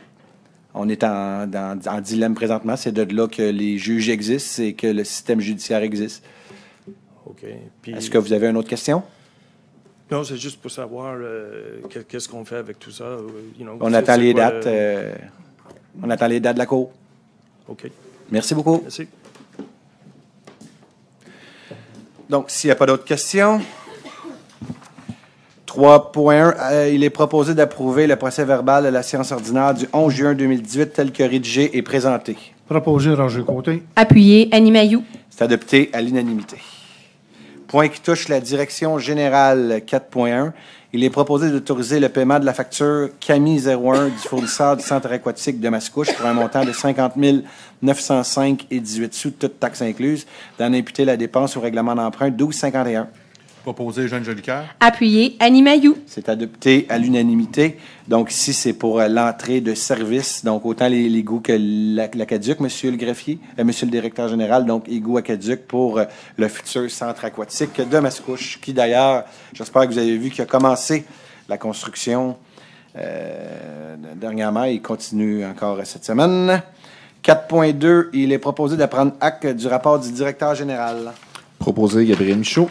Speaker 1: on est en, dilemme présentement. C'est de là que les juges existent et que le système judiciaire existe. OK. Est-ce que vous avez une autre question?
Speaker 4: Non, c'est juste pour savoir euh, qu'est-ce qu'on fait avec tout ça. on attend les dates.
Speaker 1: Euh, on attend les dates de la cour. OK. Merci beaucoup. Merci. Donc, s'il n'y a pas d'autres questions. 3.1, euh, il est proposé d'approuver le procès verbal de la séance ordinaire du 11 juin 2018 tel que rédigé et présenté.
Speaker 7: Proposé Roger Côté. Appuyé Annie Mayou.
Speaker 1: C'est adopté à l'unanimité point qui touche la direction générale 4.1, il est proposé d'autoriser le paiement de la facture Camille 01 du fournisseur du centre aquatique de Mascouche pour un montant de 50 905 et 18 sous, toutes taxes incluses, d'en imputer la dépense au règlement d'emprunt 1251.
Speaker 8: Proposé Jeanne Jolicoeur.
Speaker 3: Appuyé Annie
Speaker 1: C'est adopté à l'unanimité. Donc ici, c'est pour euh, l'entrée de service, donc autant les, que l'acaduc, monsieur le greffier, M. Euh, monsieur le directeur général, donc égout acaduc pour euh, le futur centre aquatique de Mascouche, qui d'ailleurs, j'espère que vous avez vu, qui a commencé la construction dernièrement et continue encore cette semaine. 4.2, il est proposé de prendre acte du rapport du directeur général.
Speaker 8: Proposé Gabriel Michaud.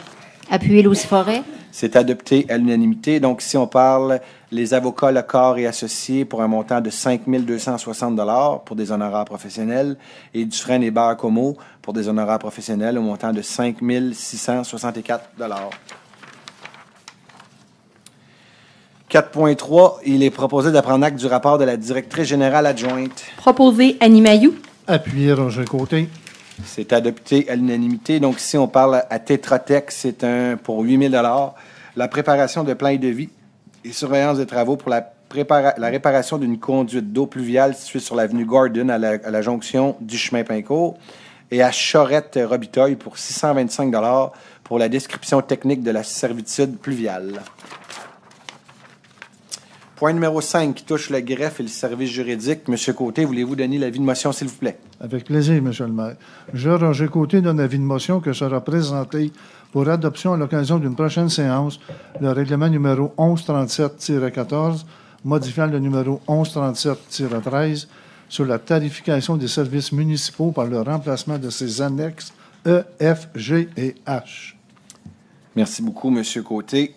Speaker 8: Appuyer
Speaker 1: Louis Forêt. C'est adopté à l'unanimité. Donc, si on parle les avocats, le corps et associés pour un montant de 5 260 pour des honoraires professionnels et Dufresne et Barcomo pour des honoraires professionnels au montant de 5 664 4.3, il est proposé d'apprendre acte du rapport de la directrice générale adjointe.
Speaker 3: Proposé, Annie Mayou.
Speaker 2: Appuyé, Roger Côté.
Speaker 1: C'est adopté à l'unanimité. Donc, si on parle à TetraTech, c'est un pour 8 000 La préparation de plans et de et surveillance des travaux pour la, réparation d'une conduite d'eau pluviale située sur l'avenue Gordon à la, jonction du chemin Pinco et à chorette Robitoy, pour 625 pour la description technique de la servitude pluviale. Point numéro 5 qui touche la greffe et le service juridique. Monsieur Côté, voulez-vous donner l'avis de motion, s'il vous plaît?
Speaker 2: Avec plaisir, Monsieur le maire. Je, Roger Côté, d'un avis de motion que sera présenté pour adoption à l'occasion d'une prochaine séance le règlement numéro 1137-14, modifiant le numéro 1137-13 sur la tarification des services municipaux par le remplacement de ces annexes E, F, G et H.
Speaker 1: Merci beaucoup, Monsieur Côté.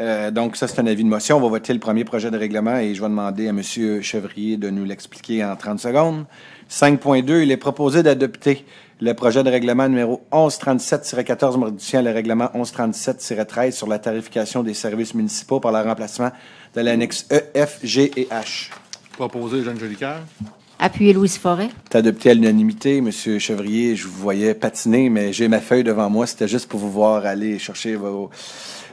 Speaker 1: Euh, donc, ça, c'est un avis de motion. On va voter le premier projet de règlement et je vais demander à M. Chevrier de nous l'expliquer en 30 secondes. 5.2, il est proposé d'adopter le projet de règlement numéro 1137-14 modifiant le règlement 1137-13 sur la tarification des services municipaux par le remplacement de l'annexe E, F, G et H.
Speaker 2: Proposé, Jeanne
Speaker 1: Jolicoeur.
Speaker 3: Appuyez Louise Forêt.
Speaker 1: C'est adopté à l'unanimité, M. Chevrier. Je vous voyais patiner, mais j'ai ma feuille devant moi. C'était juste pour vous voir aller chercher vos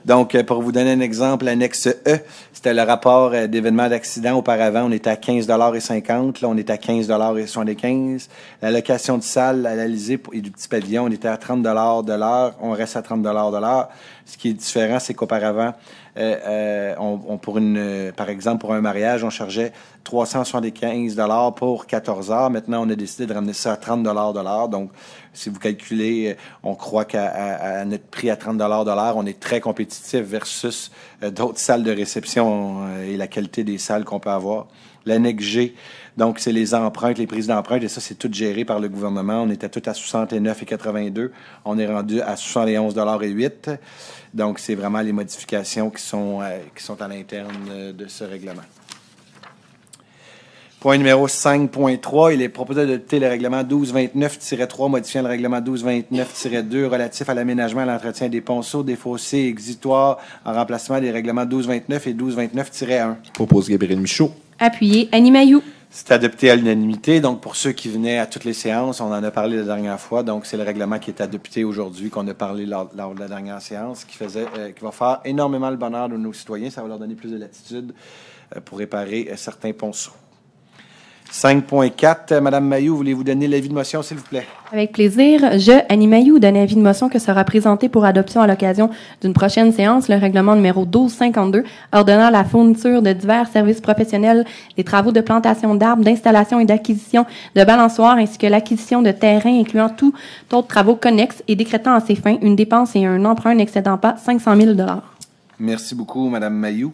Speaker 1: donc, euh, pour vous donner un exemple, l'annexe E, c'était le rapport euh, d'événements d'accident. Auparavant, on était à 15,50 Là, on est à 15,75 La location de salle à l'Alysée et du petit pavillon, on était à 30 de l'heure. On reste à 30 de l'heure. Ce qui est différent, c'est qu'auparavant, euh, pour une, par exemple, pour un mariage, on chargeait 375 pour 14 heures. Maintenant, on a décidé de ramener ça à 30 de l'heure. Donc, si vous calculez, euh, on croit qu'à notre prix à 30 dollars, on est très compétitif versus euh, d'autres salles de réception euh, et la qualité des salles qu'on peut avoir. L'annexe G, donc c'est les empreintes, les prises d'empreintes, et ça, c'est tout géré par le gouvernement. On était tout à 69,82. On est rendu à et 8 Donc, c'est vraiment les modifications qui sont, qui sont à l'interne de ce règlement. Point numéro 5.3, il est proposé d'adopter le règlement 1229-3 modifiant le règlement 1229-2 relatif à l'aménagement et l'entretien des ponceaux, des fossés exitoires en remplacement des règlements 1229 et 1229-1.
Speaker 8: Propose Gabriel Michaud. Appuyez Annie Mayou. C'est
Speaker 1: adopté à l'unanimité. Donc, pour ceux qui venaient à toutes les séances, on en a parlé la dernière fois. Donc, c'est le règlement qui est adopté aujourd'hui, qu'on a parlé lors, de la dernière séance, qui, faisait, euh, qui va faire énormément le bonheur de nos citoyens. Ça va leur donner plus de latitude euh, pour réparer euh, certains ponceaux. 5.4. Madame Mayou, voulez-vous donner l'avis de motion, s'il vous plaît?
Speaker 3: Avec plaisir. Je, Annie
Speaker 6: Mayou, donne l'avis de motion que sera présenté pour adoption à l'occasion d'une prochaine séance le règlement numéro 1252 ordonnant la fourniture de divers services professionnels, les travaux de plantation d'arbres, d'installation et d'acquisition de balançoires ainsi que l'acquisition de terrains incluant tout autre travaux connexes et décrétant à ses fins une dépense et un emprunt n'excédant pas 500 000
Speaker 8: Merci
Speaker 1: beaucoup, Madame Mayou.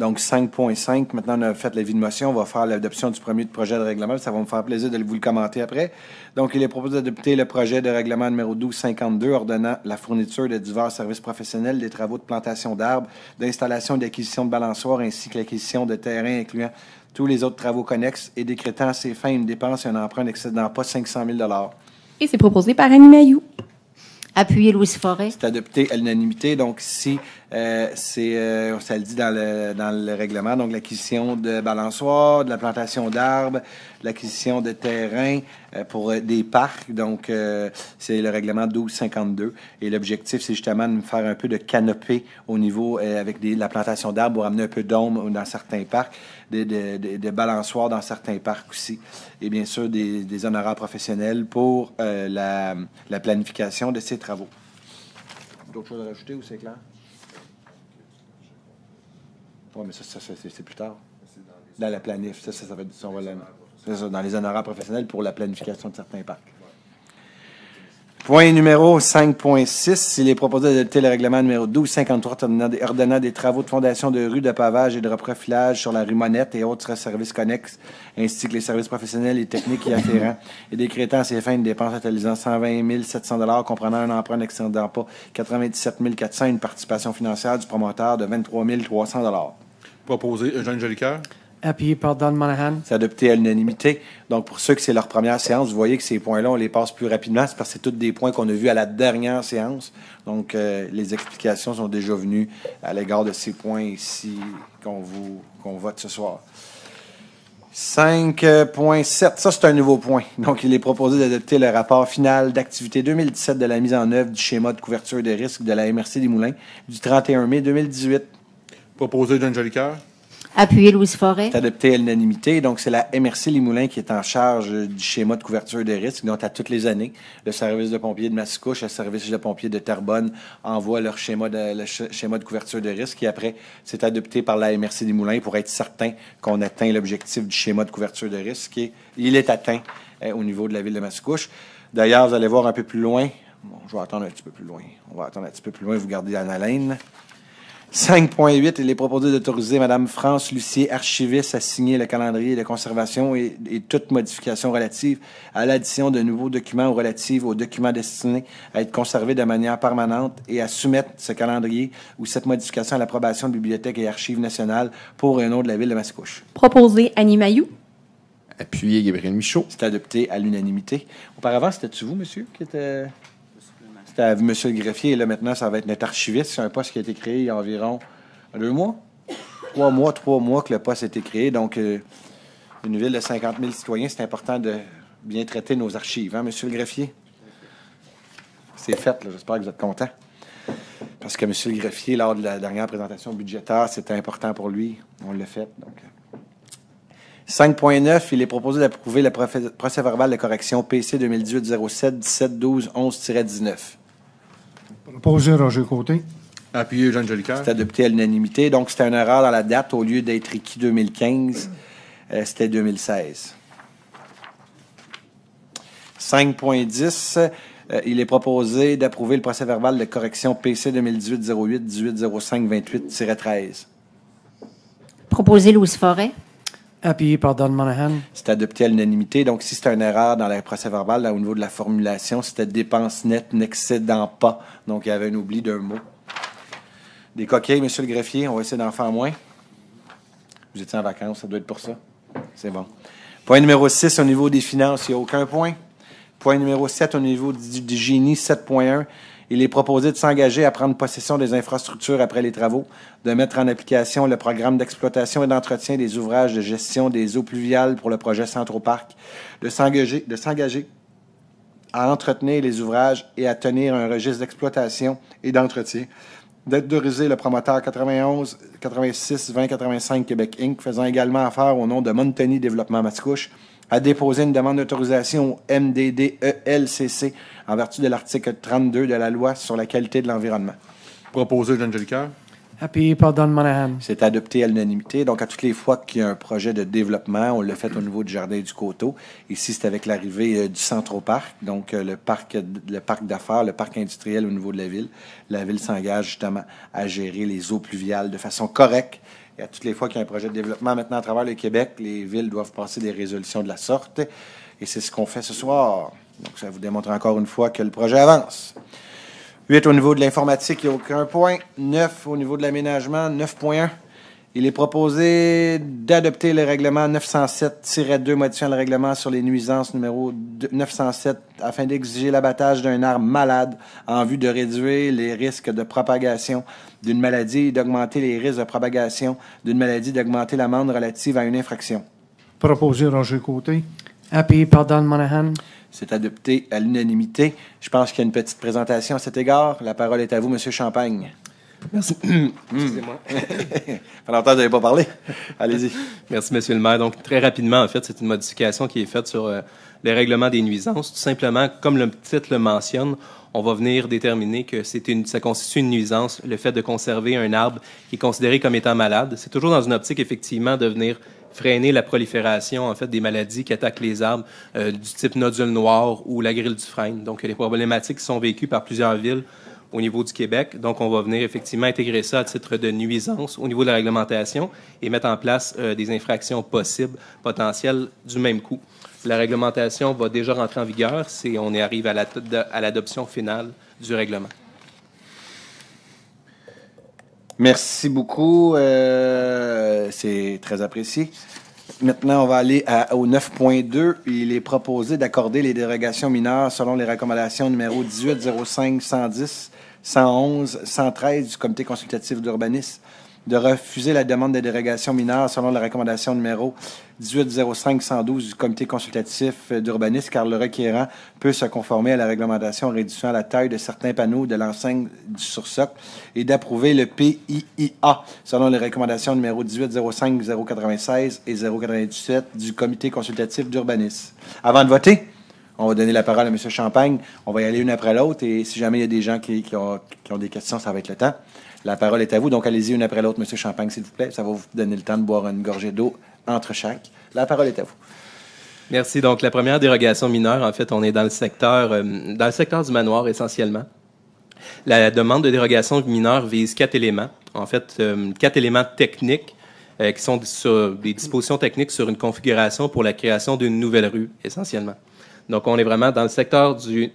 Speaker 1: Donc 5.5, maintenant on a fait l'avis de motion, on va faire l'adoption du premier projet de règlement, ça va me faire plaisir de vous le commenter après. Donc il est proposé d'adopter le projet de règlement numéro 1252 ordonnant la fourniture de divers services professionnels, des travaux de plantation d'arbres, d'installation et d'acquisition de balançoires ainsi que l'acquisition de terrains incluant tous les autres travaux connexes et décrétant à ces fins une dépense et un emprunt n'excédant pas 500 000
Speaker 6: Et c'est proposé par Annie Mayou.
Speaker 1: Appuyez Louis Forêt. C'est adopté à l'unanimité. Donc, si euh, c'est, ça euh, le dit dans le, dans le règlement, donc l'acquisition de balançoires, de la plantation d'arbres, l'acquisition de terrains euh, pour des parcs. Donc, c'est le règlement 1252. Et l'objectif, c'est justement de faire un peu de canopée au niveau avec des, la plantation d'arbres pour amener un peu d'ombre dans certains parcs, des, des, balançoires dans certains parcs aussi. Et bien sûr, des, des honoraires professionnels pour la, la planification de ces travaux. D'autres choses à rajouter ou c'est clair? Oui, mais ça, c'est plus tard. Dans, la planif, ça, ça, va être. dans les honoraires professionnels pour la planification de certains parcs. Point numéro 5.6, il est proposé d'adopter le règlement numéro 1253 ordonnant des travaux de fondation de rue de pavage et de reprofilage sur la rue Monette et autres services connexes, ainsi que les services professionnels et techniques y afférents, et décrétant à ces fins une dépense totalisant 120 700 comprenant un emprunt n'extendant pas 97 400 une participation financière du promoteur de 23 300 proposé Eugène Jolicoeur. Appuyé par Don Monahan. C'est adopté à l'unanimité. Donc, pour ceux que c'est leur première séance, vous voyez que ces points-là, on les passe plus rapidement. C'est parce que c'est tous des points qu'on a vus à la dernière séance. Donc, euh, les explications sont déjà venues à l'égard de ces points ici qu'on vous vote ce soir. 5.7, ça c'est un nouveau point. Donc, il est proposé d'adopter le rapport final d'activité 2017 de la mise en œuvre du schéma de couverture des risques de la MRC des Moulins du 31 mai 2018. Proposé d'un Jolicoeur.
Speaker 3: Appuyé Louise Forêt.
Speaker 1: adopté à l'unanimité. Donc, c'est la MRC Limoulin qui est en charge du schéma de couverture des risques. Donc, à toutes les années, le service de pompiers de Massicouche, le service de pompiers de Terrebonne envoient leur schéma de, schéma de couverture des risques. Et après, c'est adopté par la MRC Limoulin pour être certain qu'on atteint l'objectif du schéma de couverture de risques. il est atteint euh, au niveau de la ville de Massicouche. D'ailleurs, vous allez voir un peu plus loin. Bon, je vais attendre un petit peu plus loin. On va attendre un petit peu plus loin. Vous gardez la haleine. 5.8, il est proposé d'autoriser Mme France Lucier, archiviste, à signer le calendrier de conservation et, et toute modification relative à l'addition de nouveaux documents ou relative aux documents destinés à être conservés de manière permanente et à soumettre ce calendrier ou cette modification à l'approbation de Bibliothèque et Archives nationales pour un nom de la ville de Mascouche.
Speaker 3: Proposé Annie Mayou.
Speaker 1: Appuyé Gabriel Michaud. C'est adopté à l'unanimité. Auparavant, c'était-tu vous, monsieur, qui était à monsieur le greffier, et là, maintenant, ça va être notre archiviste. C'est un poste qui a été créé il y a environ deux mois, trois mois, trois mois que le poste a été créé. Donc, euh, une ville de 50 000 citoyens, c'est important de bien traiter nos archives, hein, monsieur le greffier? C'est fait, j'espère que vous êtes content. Parce que monsieur le greffier, lors de la dernière présentation budgétaire, c'était important pour lui. On l'a fait, donc... 5.9, euh. il est proposé d'approuver le procès-verbal de correction PC 2018-07-17-12-11-19.
Speaker 7: Proposé Roger Côté.
Speaker 1: Appuyé Jean Jolicoeur. C'est adopté à l'unanimité. Donc, c'était un erreur dans la date. Au lieu d'être écrit 2015, euh, c'était 2016. 5.10. Euh, il est proposé d'approuver le procès verbal de correction PC 2018 08 1805 28 13
Speaker 3: Proposé Louise Forêt appuyé par Don Monahan.
Speaker 1: C'est adopté à l'unanimité. Donc, si c'est une erreur dans la procès verbal, là, au niveau de la formulation, c'était dépense nette n'excédant pas. Donc, il y avait un oubli d'un mot. Des coquilles, monsieur le greffier, on va essayer d'en faire moins. Vous étiez en vacances, ça doit être pour ça. C'est bon. Point numéro 6, au niveau des finances, il n'y a aucun point. Point numéro 7, au niveau du, du génie, 7.1. Il est proposé de s'engager à prendre possession des infrastructures après les travaux, de mettre en application le programme d'exploitation et d'entretien des ouvrages de gestion des eaux pluviales pour le projet Centroparc, de s'engager, de s'engager à entretenir les ouvrages et à tenir un registre d'exploitation et d'entretien, d'autoriser le promoteur 91 86 20 85 Québec Inc., faisant également affaire au nom de montany Développement Mascouche, a déposer une demande d'autorisation au MDDELCC en vertu de l'article 32 de la loi sur la qualité de l'environnement. Proposé jean Happy, Appuyé Monahan. C'est adopté à l'unanimité. Donc, à toutes les fois qu'il y a un projet de développement, on le fait au niveau du Jardin du Coteau. Ici, c'est avec l'arrivée euh, du centre au parc, donc euh, le parc, euh, le parc d'affaires, le parc industriel au niveau de la ville. La ville s'engage justement à gérer les eaux pluviales de façon correcte, à toutes les fois qu'il y a un projet de développement maintenant à travers le Québec, les villes doivent passer des résolutions de la sorte. Et c'est ce qu'on fait ce soir. Donc, ça vous démontre encore une fois que le projet avance. Huit, au niveau de l'informatique, il n'y a aucun point. Neuf, au niveau de l'aménagement, points. Il est proposé d'adopter le règlement 907-2 modifiant le règlement sur les nuisances numéro 907 afin d'exiger l'abattage d'un arbre malade en vue de réduire les risques de propagation d'une maladie et d'augmenter les risques de propagation d'une maladie, d'augmenter l'amende relative à une infraction.
Speaker 7: Proposé Roger
Speaker 1: Côté. Appuyé par Don C'est adopté à l'unanimité. Je pense qu'il y a une petite présentation à cet égard. La parole est à vous, M. Champagne.
Speaker 9: Merci. <clears throat> Hmm. Excusez-moi. temps, je n'avais pas parlé. Allez-y. Merci, Monsieur le maire. Donc, très rapidement, en fait, c'est une modification qui est faite sur euh, le règlement des nuisances. Tout simplement, comme le titre le mentionne, on va venir déterminer que ça constitue une nuisance, le fait de conserver un arbre qui est considéré comme étant malade. C'est toujours dans une optique, effectivement, de venir freiner la prolifération en fait des maladies qui attaquent les arbres euh, du type nodule noir ou la grille du frein. Donc les problématiques qui sont vécues par plusieurs villes au niveau du Québec. Donc, on va venir effectivement intégrer ça à titre de nuisance au niveau de la réglementation et mettre en place euh, des infractions possibles, potentielles du même coup. La réglementation va déjà rentrer en vigueur si on arrive à l'adoption finale du règlement.
Speaker 1: Merci beaucoup. Euh, c'est très apprécié. Maintenant, on va aller au 9.2. Il est proposé d'accorder les dérogations mineures selon les recommandations numéro 1805-110 111, 113 du Comité consultatif d'urbanisme de refuser la demande de dérogation mineure selon la recommandation numéro 1805-112 du comité consultatif d'urbanisme, car le requérant peut se conformer à la réglementation réduisant la taille de certains panneaux de l'enseigne du sursocle et d'approuver le PIIA selon les recommandations numéro 1805-096 et 097 du comité consultatif d'urbanisme. Avant de voter, on va donner la parole à M. Champagne. On va y aller une après l'autre. Et si jamais il y a des gens qui, ont, des questions, ça va être le temps. La parole est à vous. Donc, allez-y une après l'autre, M. Champagne, s'il vous plaît. Ça va vous donner le temps de boire une gorgée d'eau entre chaque. La parole est à vous.
Speaker 9: Merci. Donc, la première dérogation mineure, en fait, on est dans le secteur, euh, dans le secteur du manoir essentiellement. La demande de dérogation mineure vise quatre éléments. En fait, euh, quatre éléments techniques euh, qui sont des dispositions techniques sur une configuration pour la création d'une nouvelle rue, essentiellement. Donc, on est vraiment dans le secteur du,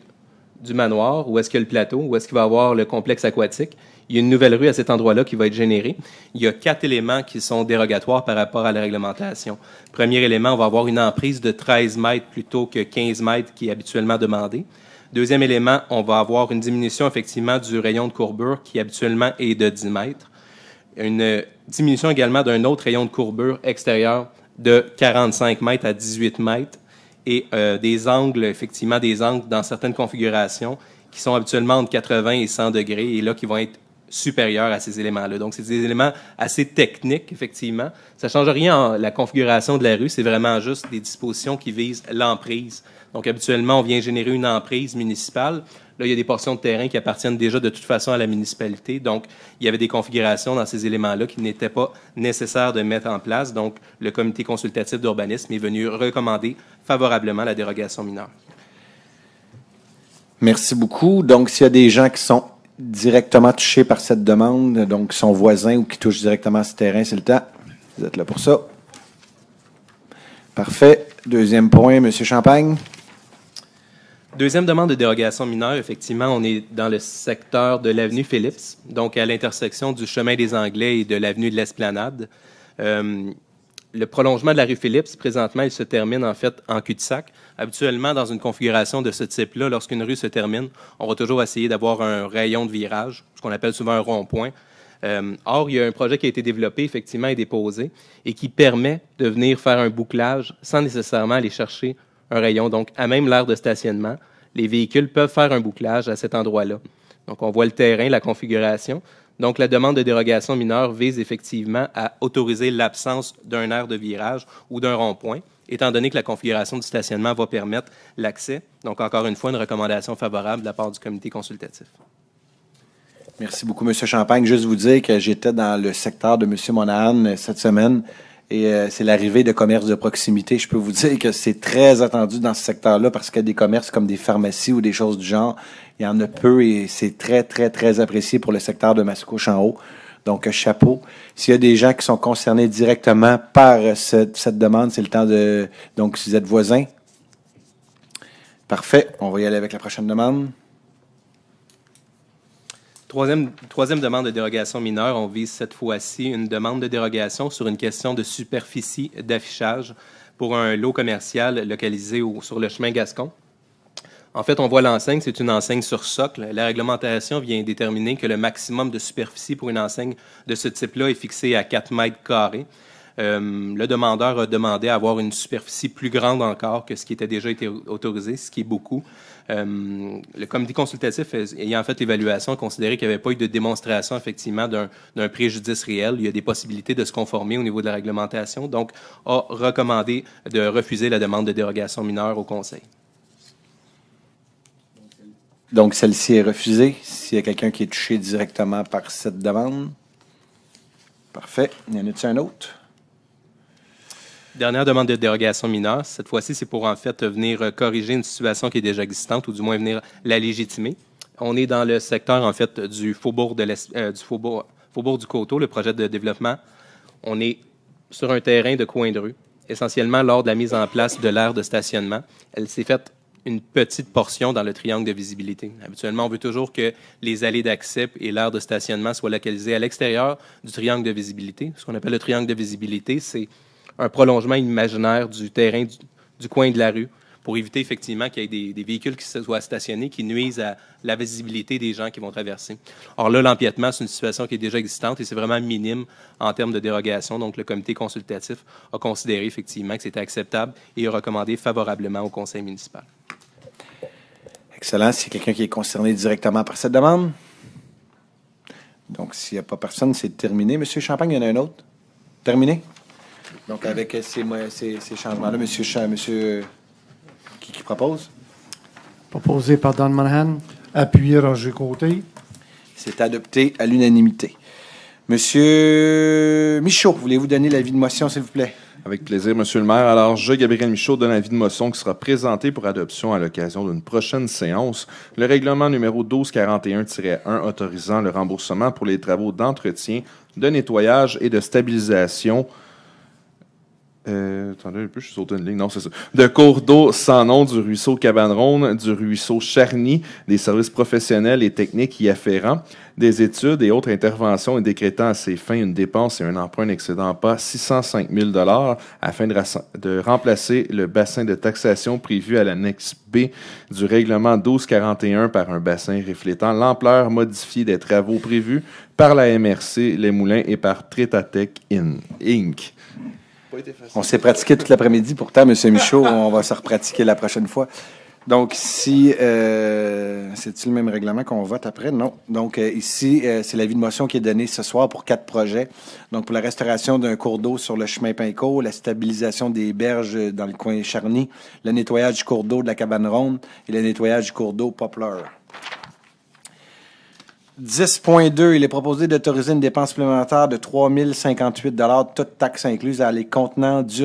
Speaker 9: manoir, où est-ce qu'il y a le plateau, où est-ce qu'il va y avoir le complexe aquatique. Il y a une nouvelle rue à cet endroit-là qui va être générée. Il y a quatre éléments qui sont dérogatoires par rapport à la réglementation. Premier élément, on va avoir une emprise de 13 mètres plutôt que 15 mètres qui est habituellement demandé. Deuxième élément, on va avoir une diminution effectivement du rayon de courbure qui habituellement est de 10 mètres. Une diminution également d'un autre rayon de courbure extérieur de 45 mètres à 18 mètres et euh, des angles, effectivement, des angles dans certaines configurations qui sont habituellement entre 80 et 100 degrés et là qui vont être supérieurs à ces éléments-là. Donc, c'est des éléments assez techniques, effectivement. Ça ne change rien en la configuration de la rue, c'est vraiment juste des dispositions qui visent l'emprise. Donc, habituellement, on vient générer une emprise municipale. Là, il y a des portions de terrain qui appartiennent déjà de toute façon à la municipalité. Donc, il y avait des configurations dans ces éléments-là qui n'étaient pas nécessaires de mettre en place. Donc, le comité consultatif d'urbanisme est venu recommander favorablement la dérogation mineure.
Speaker 1: Merci beaucoup. Donc, s'il y a des gens qui sont directement touchés par cette demande, donc qui sont voisins ou qui touchent directement à ce terrain, c'est le temps. Vous êtes là pour ça. Parfait. Deuxième point, M. Champagne.
Speaker 9: Deuxième demande de dérogation mineure, effectivement, on est dans le secteur de l'avenue Phillips, donc à l'intersection du chemin des Anglais et de l'avenue de l'Esplanade. Euh, le prolongement de la rue Phillips, présentement, il se termine en fait en cul-de-sac. Habituellement, dans une configuration de ce type-là, lorsqu'une rue se termine, on va toujours essayer d'avoir un rayon de virage, ce qu'on appelle souvent un rond-point. Euh, or, il y a un projet qui a été développé, effectivement, et déposé, et qui permet de venir faire un bouclage sans nécessairement aller chercher un rayon. Donc, à même l'aire de stationnement, les véhicules peuvent faire un bouclage à cet endroit-là. Donc, on voit le terrain, la configuration. Donc, la demande de dérogation mineure vise effectivement à autoriser l'absence d'un air de virage ou d'un rond-point, étant donné que la configuration du stationnement va permettre l'accès. Donc, encore une fois, une recommandation favorable de la part du comité consultatif.
Speaker 1: Merci beaucoup, M. Champagne. Juste vous dire que j'étais dans le secteur de M. Monahan cette semaine. Et euh, c'est l'arrivée de commerces de proximité. Je peux vous dire que c'est très attendu dans ce secteur-là parce qu'il y a des commerces comme des pharmacies ou des choses du genre, il y en a peu et c'est très, très, très apprécié pour le secteur de Mascouche en haut. Donc, euh, chapeau. S'il y a des gens qui sont concernés directement par euh, cette, cette demande, c'est le temps de... Donc, si vous êtes voisins. Parfait. On va y aller avec la prochaine demande.
Speaker 9: Troisième, demande de dérogation mineure, on vise cette fois-ci une demande de dérogation sur une question de superficie d'affichage pour un lot commercial localisé sur le chemin Gascon. En fait, on voit l'enseigne, c'est une enseigne sur socle. La réglementation vient déterminer que le maximum de superficie pour une enseigne de ce type-là est fixé à 4 mètres carrés. Euh, le demandeur a demandé à avoir une superficie plus grande encore que ce qui était déjà été autorisé, ce qui est beaucoup. Euh, le comité consultatif ayant fait l'évaluation, considéré qu'il n'y avait pas eu de démonstration effectivement d'un préjudice réel. Il y a des possibilités de se conformer au niveau de la réglementation, donc a recommandé de refuser la demande de dérogation mineure au Conseil.
Speaker 1: Donc, celle-ci est refusée. S'il y a quelqu'un qui est touché directement par cette demande. Parfait. Y en a-t-il un autre?
Speaker 9: Dernière demande de dérogation mineure. Cette fois-ci, c'est pour en fait venir euh, corriger une situation qui est déjà existante ou du moins venir la légitimer. On est dans le secteur en fait du faubourg euh, du faubourg, faubourg du Coteau, le projet de développement. On est sur un terrain de coin de rue, essentiellement lors de la mise en place de l'aire de stationnement. Elle s'est faite une petite portion dans le triangle de visibilité. Habituellement, on veut toujours que les allées d'accès et l'aire de stationnement soient localisées à l'extérieur du triangle de visibilité. Ce qu'on appelle le triangle de visibilité, c'est un prolongement imaginaire du terrain du, coin de la rue pour éviter effectivement qu'il y ait des, véhicules qui se soient stationnés, qui nuisent à la visibilité des gens qui vont traverser. Or là, l'empiètement, c'est une situation qui est déjà existante et c'est vraiment minime en termes de dérogation. Donc, le comité consultatif a considéré effectivement que c'était acceptable et a recommandé favorablement au conseil municipal.
Speaker 1: Excellent. C'est quelqu'un qui est concerné directement par cette demande? Donc, s'il n'y a pas personne, c'est terminé. Monsieur Champagne, il y en a un autre? Terminé? Donc, avec ces, changements-là, monsieur, monsieur qui, qui, propose?
Speaker 2: Proposé par Don Monahan. Appuyé
Speaker 7: Roger Côté.
Speaker 1: C'est adopté à l'unanimité. Monsieur
Speaker 8: Michaud, voulez-vous donner l'avis de motion, s'il vous plaît? Avec plaisir, Monsieur le maire. Alors, je, Gabriel Michaud, donne l'avis de motion qui sera présenté pour adoption à l'occasion d'une prochaine séance. Le règlement numéro 1241-1 autorisant le remboursement pour les travaux d'entretien, de nettoyage et de stabilisation euh, attendez je c'est De cours d'eau sans nom du ruisseau Cabanron, du ruisseau Charny, des services professionnels et techniques y afférents, des études et autres interventions et décrétant à ses fins une dépense et un emprunt n'excédant pas 605 000 afin de, de, remplacer le bassin de taxation prévu à l'annexe B du règlement 1241 par un bassin reflétant l'ampleur modifiée des travaux prévus par la MRC Les Moulins et par Tritatec Inc. On s'est pratiqué tout l'après-midi. Pourtant, M. Michaud, <laughs> on
Speaker 1: va se repratiquer la prochaine fois. Donc, si. Euh, C'est-tu le même règlement qu'on vote après? Non. Donc, euh, ici, euh, c'est l'avis de motion qui est donné ce soir pour quatre projets. Donc, pour la restauration d'un cours d'eau sur le chemin Pinco, la stabilisation des berges dans le coin Charny, le nettoyage du cours d'eau de la cabane ronde et le nettoyage du cours d'eau Poplar. 10.2, il est proposé d'autoriser une dépense supplémentaire de 3 058 toute taxes incluse, à les contenants du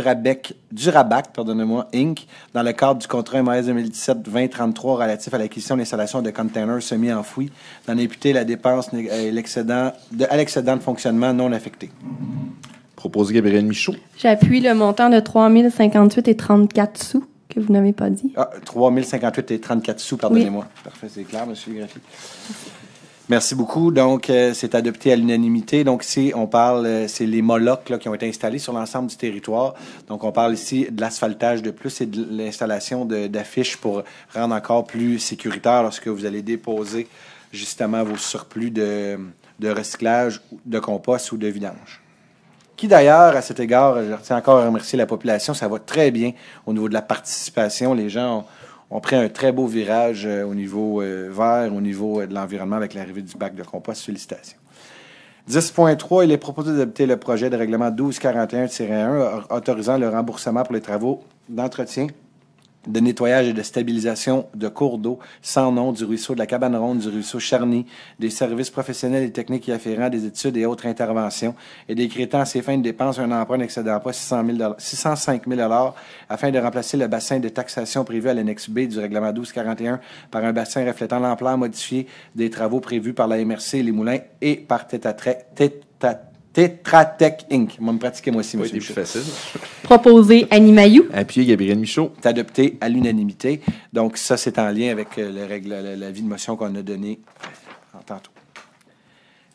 Speaker 1: Durabac, pardonnez-moi, Inc., dans le cadre du contrat mai 2017-2033 relatif à l'acquisition et l'installation de containers semi-enfouis, d'en imputer la dépense et euh, l'excédent de, l'excédent de fonctionnement non affecté. Proposé Gabriel Michaud.
Speaker 6: J'appuie le montant de 3 058 et 34 sous que vous n'avez pas dit.
Speaker 1: Ah, 3 058 et 34 sous, pardonnez-moi. Parfait, c'est clair, M. graphique. Merci beaucoup. Donc, euh, c'est adopté à l'unanimité. Donc, ici, on parle, euh, c'est les Molocs là, qui ont été installés sur l'ensemble du territoire. Donc, on parle ici de l'asphaltage de plus et de l'installation d'affiches pour rendre encore plus sécuritaire lorsque vous allez déposer justement vos surplus de, de recyclage, de compost ou de vidange qui d'ailleurs, à cet égard, je tiens encore à remercier la population, ça va très bien au niveau de la participation. Les gens ont, on prend un très beau virage euh, au niveau euh, vert, au niveau euh, de l'environnement avec l'arrivée du bac de compost. Félicitations. 10.3, il est proposé d'adopter le projet de règlement 1241-1 autorisant le remboursement pour les travaux d'entretien de nettoyage et de stabilisation de cours d'eau sans nom du ruisseau de la Cabane Ronde, du ruisseau Charny, des services professionnels et techniques y afférents, des études et autres interventions, et décrétant à ces fins de dépenses un emprunt n'excédant pas 600 605 000 afin de remplacer le bassin de taxation prévu à l'annexe B du règlement 1241 par un bassin reflétant l'ampleur modifiée des travaux prévus par la MRC et les moulins et par tête à tête Tetratech Inc. Moi, me pratiquer, moi aussi, oui, monsieur. C'est facile.
Speaker 3: <laughs> Proposé Appuyé
Speaker 1: Gabriel Michaud. C'est adopté à l'unanimité. Donc, ça, c'est en lien avec euh, la règle, l'avis de motion qu'on a donné En euh, tantôt.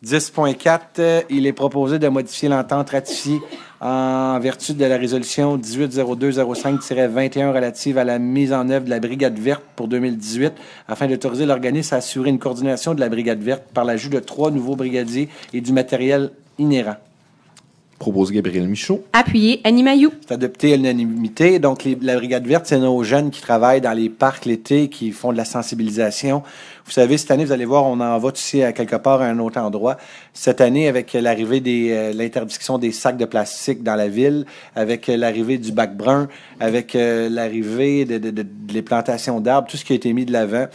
Speaker 1: 10.4, euh, il est proposé de modifier l'entente ratifiée en vertu de la résolution 180205-21 relative à la mise en œuvre de la Brigade verte pour 2018 afin d'autoriser l'organisme à assurer une coordination de la Brigade verte par l'ajout de trois nouveaux brigadiers et du matériel inhérent Propose Gabriel Michaud.
Speaker 3: Appuyé Animayou.
Speaker 1: C'est adopté à l'unanimité. Donc, la Brigade verte, c'est nos jeunes qui travaillent dans les parcs l'été, qui font de la sensibilisation, vous savez, cette année, vous allez voir, on en va, ici à quelque part, à un autre endroit. Cette année, avec l'arrivée de euh, l'interdiction des sacs de plastique dans la ville, avec euh, l'arrivée du bac brun, avec euh, l'arrivée des de, de, plantations d'arbres, tout ce qui a été mis de l'avant,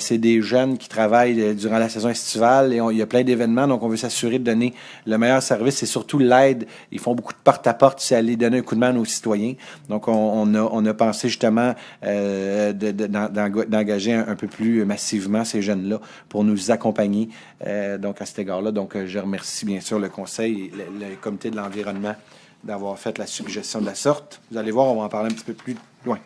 Speaker 1: c'est des jeunes qui travaillent durant la saison estivale et il y a plein d'événements, donc on veut s'assurer de donner le meilleur service. et surtout l'aide. Ils font beaucoup de porte-à-porte, c'est aller donner un coup de main aux citoyens. Donc, on, on, a, on a pensé justement d'engager un, peu plus massivement jeunes-là pour nous accompagner euh, donc à cet égard-là. Donc, euh, je remercie bien sûr le Conseil et le Comité de l'environnement d'avoir fait la suggestion de la sorte. Vous allez voir, on va en parler un petit peu plus loin.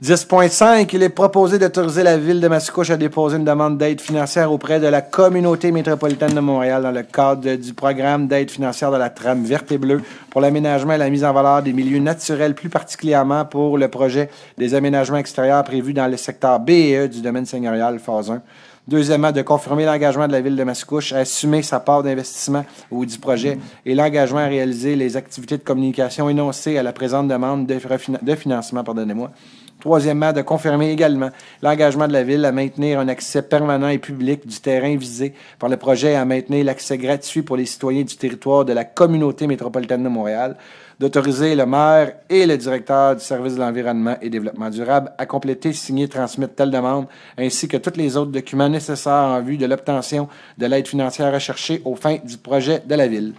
Speaker 1: 10.5, il est proposé d'autoriser la Ville de Mascouche à déposer une demande d'aide financière auprès de la communauté métropolitaine de Montréal dans le cadre du programme d'aide financière de la trame verte et bleue pour l'aménagement et la mise en valeur des milieux naturels, plus particulièrement pour le projet des aménagements extérieurs prévus dans le secteur E du domaine seigneurial phase 1. Deuxièmement, de confirmer l'engagement de la ville de Mascouche à assumer sa part d'investissement ou du projet et l'engagement à réaliser les activités de communication énoncées à la présente demande de, de financement, pardonnez-moi, Troisièmement, de confirmer également l'engagement de la Ville à maintenir un accès permanent et public du terrain visé par le projet et à maintenir l'accès gratuit pour les citoyens du territoire de la communauté métropolitaine de Montréal d'autoriser le maire et le directeur du service de l'environnement et développement durable à compléter, signer, et transmettre telle demande, ainsi que tous les autres documents nécessaires en vue de l'obtention de l'aide financière recherchée aux fins du projet de la ville.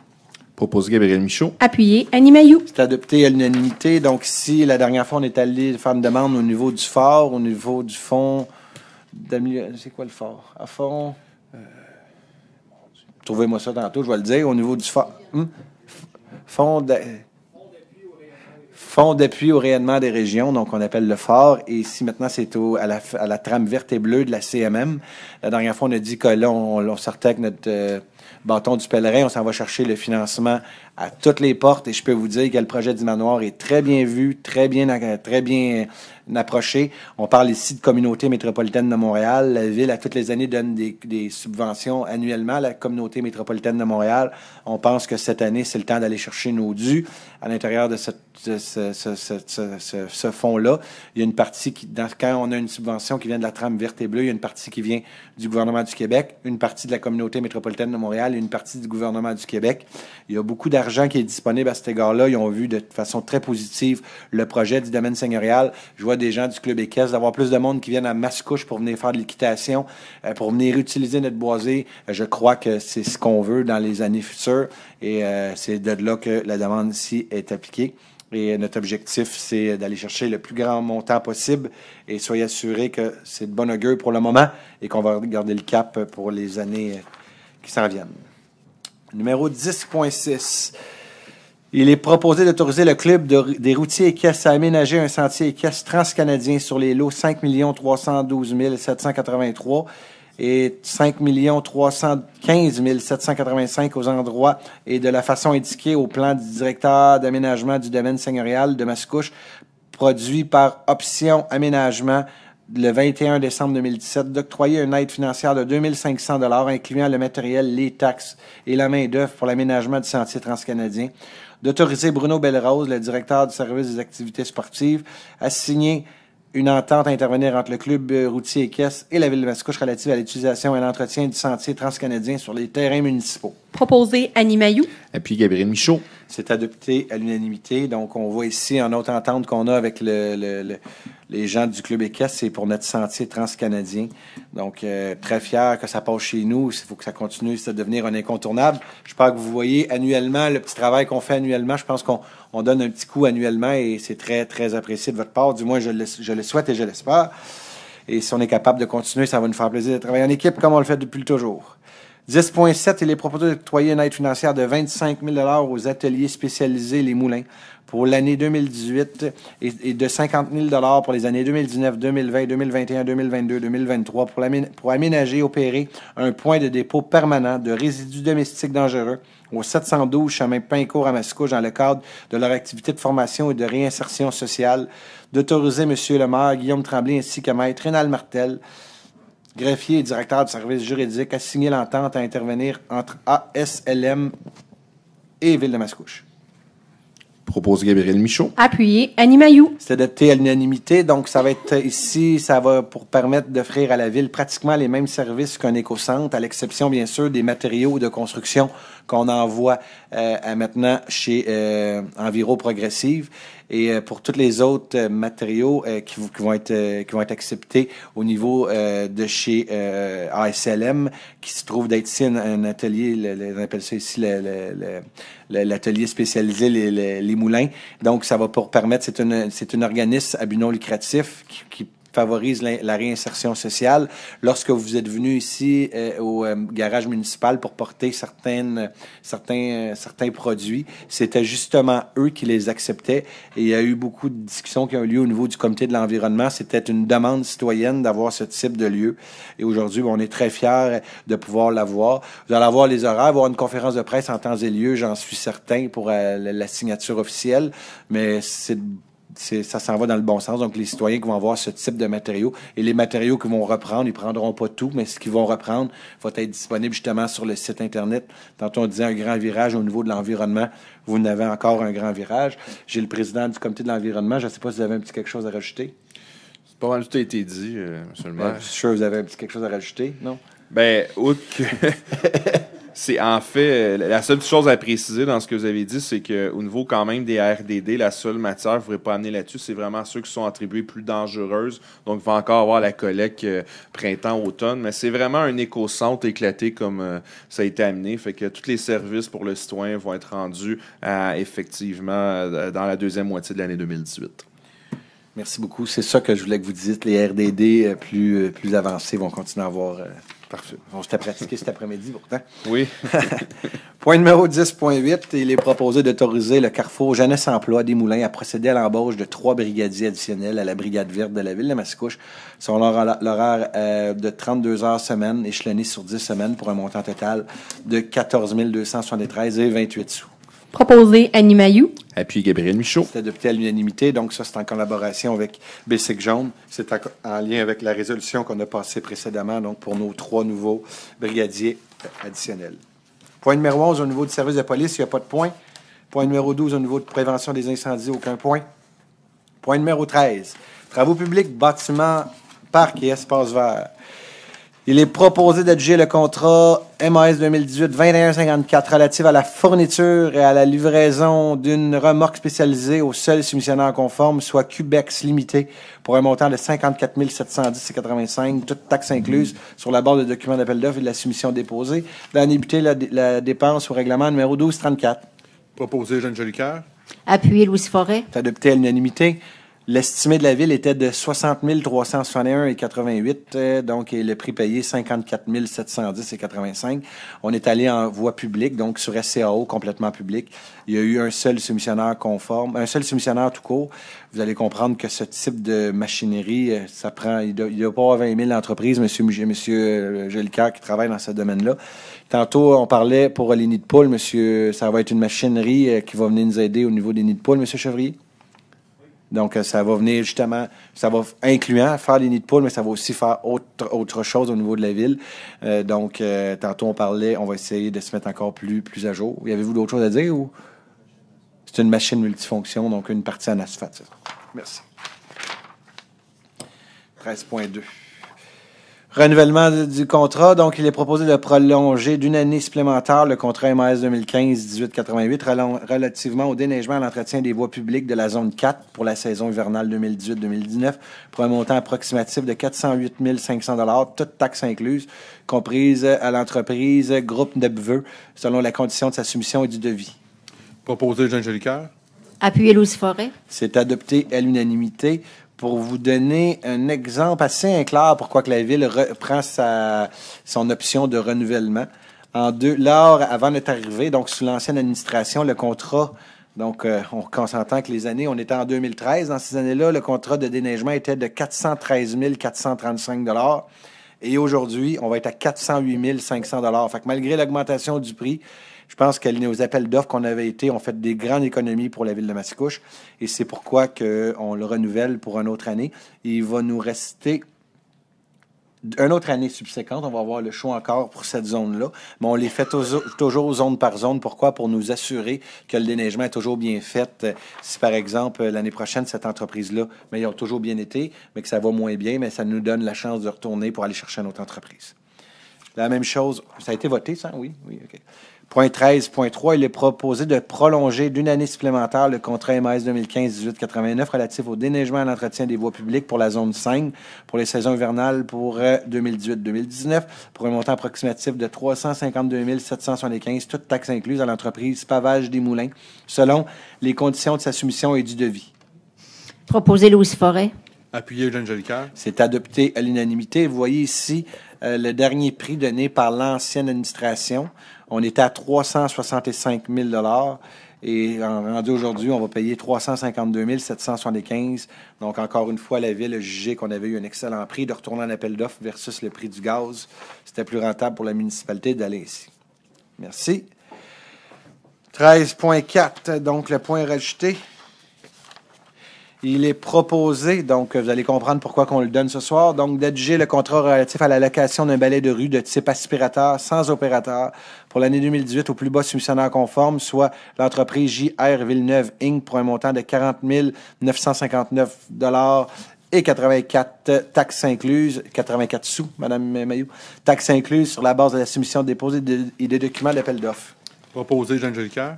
Speaker 8: Propose Gabriel Michaud.
Speaker 3: Appuyez.
Speaker 1: Annie Mayou. C'est adopté à l'unanimité. Donc, si la dernière fois, on est allé faire une demande au niveau du fort, au niveau du fonds C'est quoi le fort? À fond? Euh, trouvez-moi ça tantôt, je vais le dire. Au niveau du fort. Hmm? Fond. Fonds d'appui au rayonnement des régions, donc on appelle le fort. Et si maintenant c'est à la, à la trame verte et bleue de la CMM, la dernière fois on a dit que là on, on notre euh, bâton du pèlerin, on s'en va chercher le financement à toutes les portes et je peux vous dire que le projet du manoir est très bien vu, très bien, très bien approché. On parle ici de communauté métropolitaine de Montréal. La ville, à toutes les années, donne des, subventions annuellement à la communauté métropolitaine de Montréal. On pense que cette année, c'est le temps d'aller chercher nos dus à l'intérieur de, ce, ce, fonds-là. Il y a une partie qui, dans, quand on a une subvention qui vient de la trame verte et bleue, il y a une partie qui vient du gouvernement du Québec, une partie de la communauté métropolitaine de Montréal et une partie du gouvernement du Québec. Il y a beaucoup d'argent qui est disponible à cet égard-là. Ils ont vu de façon très positive le projet du domaine seigneurial. Je vois des gens du club équestre, d'avoir plus de monde qui viennent à Mascouche pour venir faire de l'équitation, euh, pour venir utiliser notre boisé. Euh, je crois que c'est ce qu'on veut dans les années futures et euh, c'est de là que la demande ici est appliquée. Et notre objectif, c'est d'aller chercher le plus grand montant possible. Et soyez assurés que c'est de bonne augure pour le moment et qu'on va garder le cap pour les années qui s'en viennent. Numéro 10.6. Il est proposé d'autoriser le club des routiers et caisses à aménager un sentier et équestre transcanadien sur les lots 5 312 783 et 5 315 785 aux endroits et de la façon indiquée au plan du directeur d'aménagement du domaine seigneurial de Mascouche, produit par option aménagement le 21 décembre 2017 d'octroyer une aide financière de 2500 incluant le matériel, les taxes et la main-d'œuvre pour l'aménagement du sentier transcanadien, d'autoriser Bruno Bellerose, le directeur du service des activités sportives, à signer une entente à intervenir entre le club euh, routier et caisse et la ville de Mascouche relative à l'utilisation et l'entretien du sentier transcanadien sur les terrains municipaux proposé Annie Et puis Gabriel Michaud. C'est adopté à l'unanimité. Donc, on voit ici, en autre entente qu'on a avec les gens du Club équestre, c'est pour notre sentier transcanadien. Donc, euh, très fier que ça passe chez nous. Il faut que ça continue, ça de devenir un incontournable. Je pense que vous voyez annuellement le petit travail qu'on fait annuellement. Je pense qu'on donne un petit coup annuellement et c'est très, très apprécié de votre part. Du moins, je le, je le souhaite et je l'espère. Et si on est capable de continuer, ça va nous faire plaisir de travailler en équipe comme on le fait depuis toujours. 10.7, il est proposé d'octroyer une aide financière de 25 000 aux ateliers spécialisés Les Moulins pour l'année 2018 et, de 50 000 pour les années 2019, 2020, 2021, 2022, 2023 pour, aménager et opérer un point de dépôt permanent de résidus domestiques dangereux au 712 chemin Pincourt à Mascouche dans le cadre de leur activité de formation et de réinsertion sociale, d'autoriser M. le Guillaume Tremblay ainsi que Maître Rénal Martel greffier et directeur du service juridique, a signé l'entente à intervenir entre ASLM et Ville de Mascouche.
Speaker 8: Propose Gabriel Michaud. Appuyé. Annie Mayou. C'est
Speaker 1: adopté à l'unanimité, donc ça va être ici, ça va pour permettre d'offrir à la Ville pratiquement les mêmes services qu'un éco-centre, à l'exception bien sûr des matériaux de construction qu'on envoie euh, maintenant chez euh, Enviro Progressive. Et euh, pour tous les autres euh, matériaux euh, qui, qui, vont être, qui vont être acceptés au niveau de chez ASLM, qui se trouve d'être ici un, atelier, le, le, on appelle ça ici l'atelier spécialisé les, les, moulins. Donc, ça va pour permettre, c'est un organisme à but non lucratif qui, qui favorise la, réinsertion sociale. Lorsque vous êtes venu ici euh, au euh, garage municipal pour porter certaines, certains, euh, certains produits, c'était justement eux qui les acceptaient. Et il y a eu beaucoup de discussions qui ont eu lieu au niveau du comité de l'environnement. C'était une demande citoyenne d'avoir ce type de lieu. Et aujourd'hui, on est très fiers de pouvoir l'avoir. Vous allez avoir les horaires, avoir une conférence de presse en temps et lieu, j'en suis certain, pour la signature officielle. Mais c'est ça s'en va dans le bon sens. Donc, les citoyens qui vont avoir ce type de matériaux et les matériaux qu'ils vont reprendre, ils ne prendront pas tout, mais ce qu'ils vont reprendre va être disponible justement sur le site Internet. Tantôt, on disait un grand virage au niveau de l'environnement. Vous n'avez encore un grand virage. J'ai le président du comité de l'environnement. Je ne sais pas si vous avez un petit quelque chose
Speaker 8: à rajouter. C'est pas mal tout été dit, seulement. Euh, je suis sûr que vous avez un petit quelque chose à rajouter, non? Ben, outre que... <laughs> C'est en fait la seule chose à préciser dans ce que vous avez dit, c'est qu'au niveau quand même des RDD, la seule matière, vous ne pas amener là-dessus, c'est vraiment ceux qui sont attribués plus dangereuses. Donc, il va encore avoir la collecte euh, printemps-automne, mais c'est vraiment un éco-centre éclaté comme euh, ça a été amené. Fait que tous les services pour le citoyen vont être rendus effectivement euh, dans la deuxième moitié de l'année 2018.
Speaker 1: Merci beaucoup. C'est ça que je voulais que vous disiez. Les RDD plus, plus avancés vont continuer à avoir. Parfait. On s'était pratiqué cet après-midi pourtant. Oui. <laughs> Point numéro 10.8, il est proposé d'autoriser le carrefour Jeunesse Emploi des Moulins à procéder à l'embauche de trois brigadiers additionnels à la Brigade verte de la ville de Mascouche, selon l'horaire euh, de 32 heures semaine, échelonné sur 10 semaines, pour un montant total de 14 273 et 28 sous
Speaker 3: proposé Annie Mayou.
Speaker 1: puis Gabriel Michaud. C'est adopté à l'unanimité, donc ça, c'est en collaboration avec Bessic Jaune. C'est en lien avec la résolution qu'on a passée précédemment, donc pour nos trois nouveaux brigadiers additionnels. Point numéro 11, au niveau du service de police, il n'y a pas de point. Point numéro 12, au niveau de prévention des incendies, aucun point. Point numéro 13, travaux publics, bâtiments, parcs et espaces verts. Il est proposé d'adjuger le contrat MAS 2018-2154 relative à la fourniture et à la livraison d'une remorque spécialisée au seul soumissionnaire conforme, soit Cubex Limité, pour un montant de 54 710,85, toutes taxes incluses, sur la base de documents d'appel d'offres et de la soumission déposée, d'en la, dépense au règlement numéro 1234. Proposé, Jeanne Jolicoeur. Appuyé, Louis Forêt. Adopté à l'unanimité. L'estimé de la ville était de 60 361,88, euh, donc et le prix payé 54 710,85. On est allé en voie publique, donc sur SCAO complètement public. Il y a eu un seul soumissionnaire conforme, un seul soumissionnaire tout court. Vous allez comprendre que ce type de machinerie, euh, ça prend, il n'y a pas 20 000 entreprises, M. monsieur euh, qui travaille dans ce domaine-là. Tantôt, on parlait pour les nids de poule, monsieur, ça va être une machinerie qui va venir nous aider au niveau des nids de poule, monsieur Chevrier? Donc, euh, ça va venir justement, ça va incluant faire les nids de poules, mais ça va aussi faire autre, autre chose au niveau de la ville. Euh, donc, euh, tantôt, on parlait, on va essayer de se mettre encore plus, plus à jour. Y avez-vous d'autres choses à dire ou? C'est une machine multifonction, donc une partie en asphalte. Merci. 13.2. Renouvellement du contrat, donc il est proposé de prolonger d'une année supplémentaire le contrat MAS 2015-1888 relativement au déneigement et l'entretien des voies publiques de la zone 4 pour la saison hivernale 2018-2019 pour un montant approximatif de 408 500 toutes taxes incluses, comprises à l'entreprise Groupe Nebveux, selon la condition de sa soumission et du devis. Proposé, Jean Jolicoeur.
Speaker 3: Appuyé Louis Forêt. Hein.
Speaker 1: C'est adopté à l'unanimité pour vous donner un exemple assez clair pourquoi que la ville reprend sa, son option de renouvellement. En deux, lors, avant notre arrivée, donc sous l'ancienne administration, le contrat, donc euh, on, on s'entend que les années, on était en 2013, dans ces années-là, le contrat de déneigement était de 413 435 et aujourd'hui, on va être à 408 500 Fait que malgré l'augmentation du prix, je pense que nos appels d'offres qu'on avait été On fait des grandes économies pour la ville de Massicouche, et c'est pourquoi on le renouvelle pour une autre année. il va nous rester une autre année subséquente, on va avoir le choix encore pour cette zone-là, mais on les fait toujours zone par zone. Pourquoi? Pour nous assurer que le déneigement est toujours bien fait. Si, par exemple, l'année prochaine, cette entreprise-là, mais ils ont toujours bien été, mais que ça va moins bien, mais ça nous donne la chance de retourner pour aller chercher une autre entreprise. La même chose, ça a été voté, ça? Oui, oui, OK. Point 13.3, il est proposé de prolonger d'une année supplémentaire le contrat MS 2015-1889 relatif au déneigement et à l'entretien des voies publiques pour la zone 5 pour les saisons hivernales pour 2018-2019 euh, pour un montant approximatif de 352 775, toutes taxes incluses à l'entreprise Pavage des Moulins, selon les conditions de sa soumission et du devis.
Speaker 3: Proposé Louis Forêt.
Speaker 1: Appuyé Jean Jolicoeur. C'est adopté à l'unanimité. Vous voyez ici euh, le dernier prix donné par l'ancienne administration on était à 365 000 et en rendu aujourd'hui, on va payer 352 775. Donc, encore une fois, la Ville a jugé qu'on avait eu un excellent prix de retourner en appel d'offres versus le prix du gaz. C'était plus rentable pour la municipalité d'aller ici. Merci. 13.4, donc le point rajouté. Il est proposé, donc vous allez comprendre pourquoi qu'on le donne ce soir, donc d'adjuger le contrat relatif à la location d'un balai de rue de type aspirateur sans opérateur pour l'année 2018 au plus bas soumissionnaire conforme, soit l'entreprise J.R. Villeneuve Inc. pour un montant de 40 959 et 84 taxes incluses, 84 sous, Madame Mayou, taxes incluses sur la base de la soumission déposée et des documents d'appel d'offres.
Speaker 2: Proposé, Jean Jolicoeur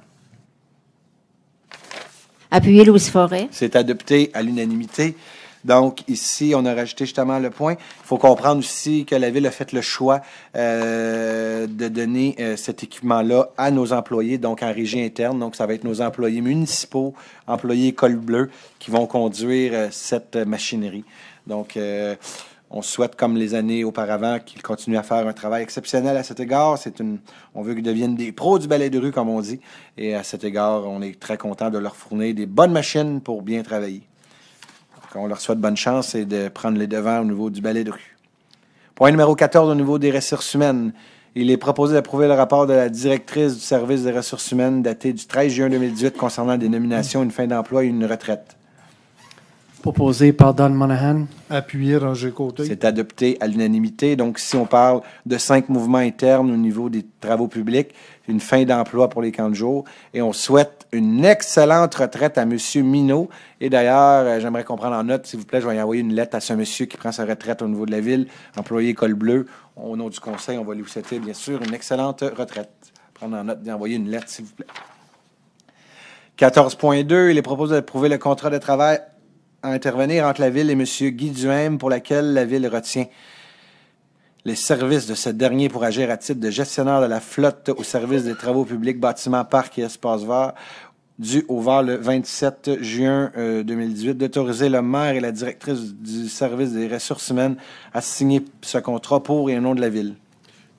Speaker 3: appuyer Louis Forêt.
Speaker 1: C'est adopté à l'unanimité. Donc, ici, on a rajouté justement le point. Il faut comprendre aussi que la Ville a fait le choix euh, de donner euh, cet équipement-là à nos employés, donc en régie interne. Donc, ça va être nos employés municipaux, employés col bleu, qui vont conduire euh, cette machinerie. Donc, on souhaite, comme les années auparavant, qu'ils continuent à faire un travail exceptionnel à cet égard. C'est une, on veut qu'ils deviennent des pros du ballet de rue, comme on dit. Et à cet égard, on est très content de leur fournir des bonnes machines pour bien travailler. Donc, on leur souhaite bonne chance et de prendre les devants au niveau du ballet de rue. Point numéro 14 au niveau des ressources humaines. Il est proposé d'approuver le rapport de la directrice du service des ressources humaines daté du 13 juin 2018 concernant des nominations, une fin d'emploi et une retraite
Speaker 6: proposé par Don Monahan.
Speaker 1: Appuyé Roger Côté. C'est adopté à l'unanimité. Donc, si on parle de cinq mouvements internes au niveau des travaux publics, une fin d'emploi pour les camps de jour, et on souhaite une excellente retraite à M. Minot. Et d'ailleurs, euh, j'aimerais qu'on prenne en note, s'il vous plaît, je vais envoyer une lettre à ce monsieur qui prend sa retraite au niveau de la ville, employé École bleu. Au nom du conseil, on va lui souhaiter, bien sûr, une excellente retraite. Prendre en note d'envoyer une lettre, s'il vous plaît. 14.2, il est proposé d'approuver le contrat de travail à intervenir entre la ville et M. Guy Duhem, pour laquelle la ville retient les services de ce dernier pour agir à titre de gestionnaire de la flotte au service des travaux publics, bâtiments, parcs et espaces verts, dû au vent le 27 juin 2018, euh, d'autoriser le maire et la directrice du service des ressources humaines à signer ce contrat pour et au nom de la ville.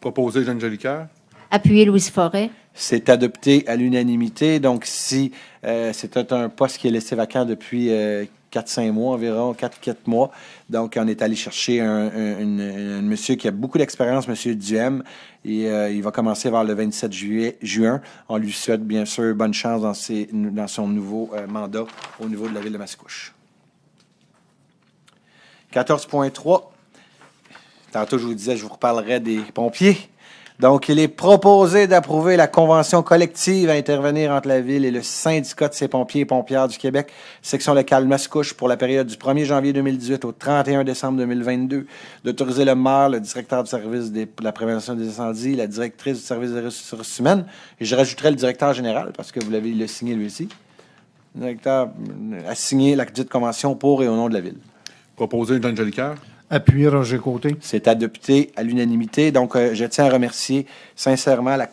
Speaker 1: Proposé Jeanne Jolicoeur.
Speaker 3: Appuyer, Louise Forêt.
Speaker 1: C'est adopté à l'unanimité. Donc, si euh, c'était un poste qui est laissé vacant depuis euh, 4-5 mois environ, 4-4 mois. Donc, on est allé chercher un, monsieur qui a beaucoup d'expérience, monsieur Duhem. Et euh, il va commencer vers le 27 juillet, juin. On lui souhaite bien sûr bonne chance dans, dans son nouveau euh, mandat au niveau de la ville de Mascouche. 14.3. Tantôt, je vous disais, je vous reparlerai des pompiers. Donc, il est proposé d'approuver la convention collective à intervenir entre la Ville et le syndicat de ses pompiers et pompières du Québec, section locale Mascouche, pour la période du 1er janvier 2018 au 31 décembre 2022, d'autoriser le maire, le directeur du service de la prévention des incendies, la directrice du service des ressources humaines, et je rajouterai le directeur général, parce que vous l'avez le signé lui aussi, le directeur a signé la dite convention pour et au nom de la Ville. Proposer une Jolicaire.
Speaker 7: Appuyé Roger Côté.
Speaker 1: C'est adopté à l'unanimité. Donc, euh, je tiens à remercier sincèrement la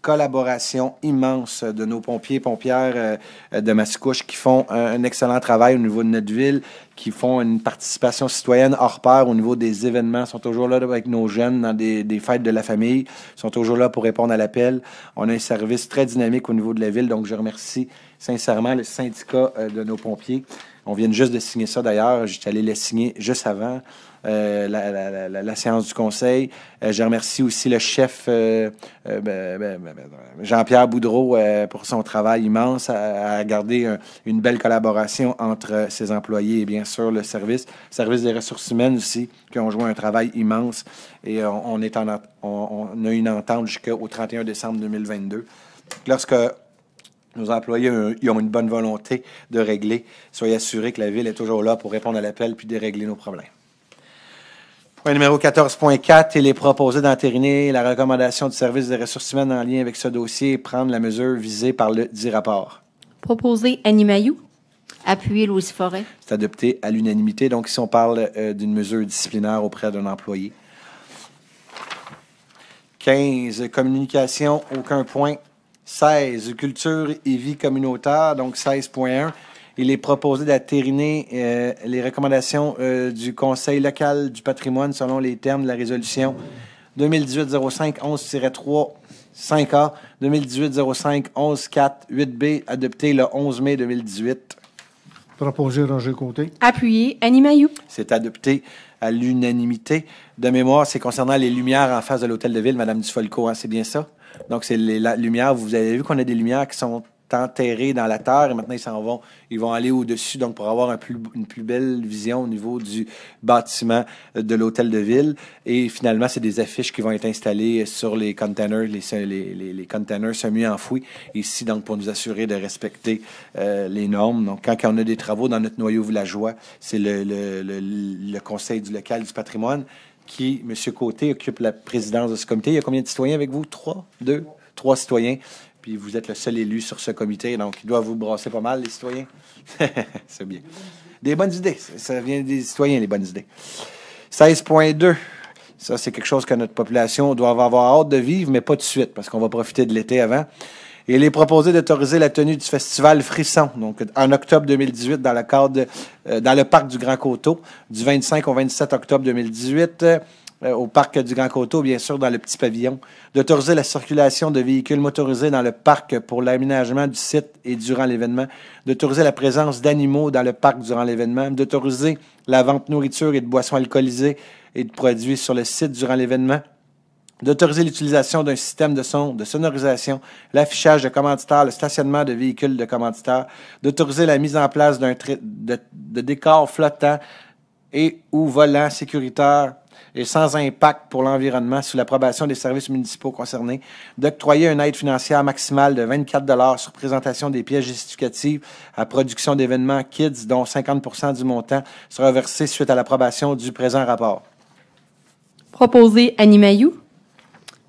Speaker 1: collaboration immense de nos pompiers et pompières euh, de de Massicouche qui font un, excellent travail au niveau de notre ville, qui font une participation citoyenne hors pair au niveau des événements, sont toujours là avec nos jeunes dans des, fêtes de la famille, sont toujours là pour répondre à l'appel. On a un service très dynamique au niveau de la ville, donc je remercie sincèrement le syndicat euh, de nos pompiers. On vient juste de signer ça d'ailleurs, j'étais allé le signer juste avant. Euh, la, séance du conseil. Euh, je remercie aussi le chef euh, ben, ben, ben, Jean-Pierre Boudreau pour son travail immense à, garder une belle collaboration entre ses employés et bien sûr le service, service des ressources humaines aussi, qui ont joué un travail immense. Et on, est en, on, a une entente jusqu'au 31 décembre 2022. Lorsque nos employés ils ont une bonne volonté de régler. Soyez assurés que la Ville est toujours là pour répondre à l'appel puis dérégler nos problèmes. Point numéro 14.4, il est proposé d'entériner la recommandation du service des ressources humaines en lien avec ce dossier et prendre la mesure visée par le dit rapport.
Speaker 3: Proposé Annie Mayou. Appuyé Louis Forêt.
Speaker 1: C'est adopté à l'unanimité. Donc, si on parle euh, d'une mesure disciplinaire auprès d'un employé. 15, communication, aucun point. 16, culture et vie communautaire, donc 16.1. Il est proposé d'attériner euh, les recommandations euh, du Conseil local du patrimoine selon les termes de la résolution 2018-05-11-3 5A, 2018-05-11-4, 8B, adoptée le 11 mai 2018.
Speaker 7: Proposé Roger Côté.
Speaker 3: Appuyé Annie Mayou.
Speaker 1: C'est adopté à l'unanimité. De mémoire, c'est concernant les lumières en face de l'hôtel de ville, Madame Dufolco, hein, c'est bien ça? Donc, c'est les lumières. Vous avez vu qu'on a des lumières qui sont enterrés dans la terre et maintenant ils s'en vont. Ils vont aller au-dessus, donc pour avoir un une plus belle vision au niveau du bâtiment euh, de l'hôtel de ville. Et finalement, c'est des affiches qui vont être installées euh, sur les containers, les, les, les, les containers semi-enfouis ici, donc pour nous assurer de respecter euh, les normes. Donc, quand, on a des travaux dans notre noyau villageois, c'est le, le, le conseil du local du patrimoine qui, M. Côté, occupe la présidence de ce comité. Il y a combien de citoyens avec vous? Trois? Deux? Trois citoyens. Puis vous êtes le seul élu sur ce comité, donc il doit vous brasser pas mal, les citoyens. <laughs> c'est bien. Des bonnes idées. Ça vient des citoyens, les bonnes idées. 16.2. Ça, c'est quelque chose que notre population doit avoir hâte de vivre, mais pas de suite, parce qu'on va profiter de l'été avant. Et il est proposé d'autoriser la tenue du festival Frisson, donc en octobre 2018 dans le cadre, euh, dans le parc du Grand Coteau, du 25 au 27 octobre 2018. Euh, au parc du Grand Coteau, bien sûr, dans le petit pavillon, d'autoriser la circulation de véhicules motorisés dans le parc pour l'aménagement du site et durant l'événement, d'autoriser la présence d'animaux dans le parc durant l'événement, d'autoriser la vente de nourriture et de boissons alcoolisées et de produits sur le site durant l'événement, d'autoriser l'utilisation d'un système de son, de sonorisation, l'affichage de commanditaires, le stationnement de véhicules de commanditaires, d'autoriser la mise en place d'un de, de décors flottants et ou volant sécuritaire, et sans impact pour l'environnement sous l'approbation des services municipaux concernés, d'octroyer une aide financière maximale de 24 sur présentation des pièges justificatives à production d'événements kids, dont 50 du montant sera versé suite à l'approbation du présent rapport.
Speaker 3: Proposé Annie Mayou.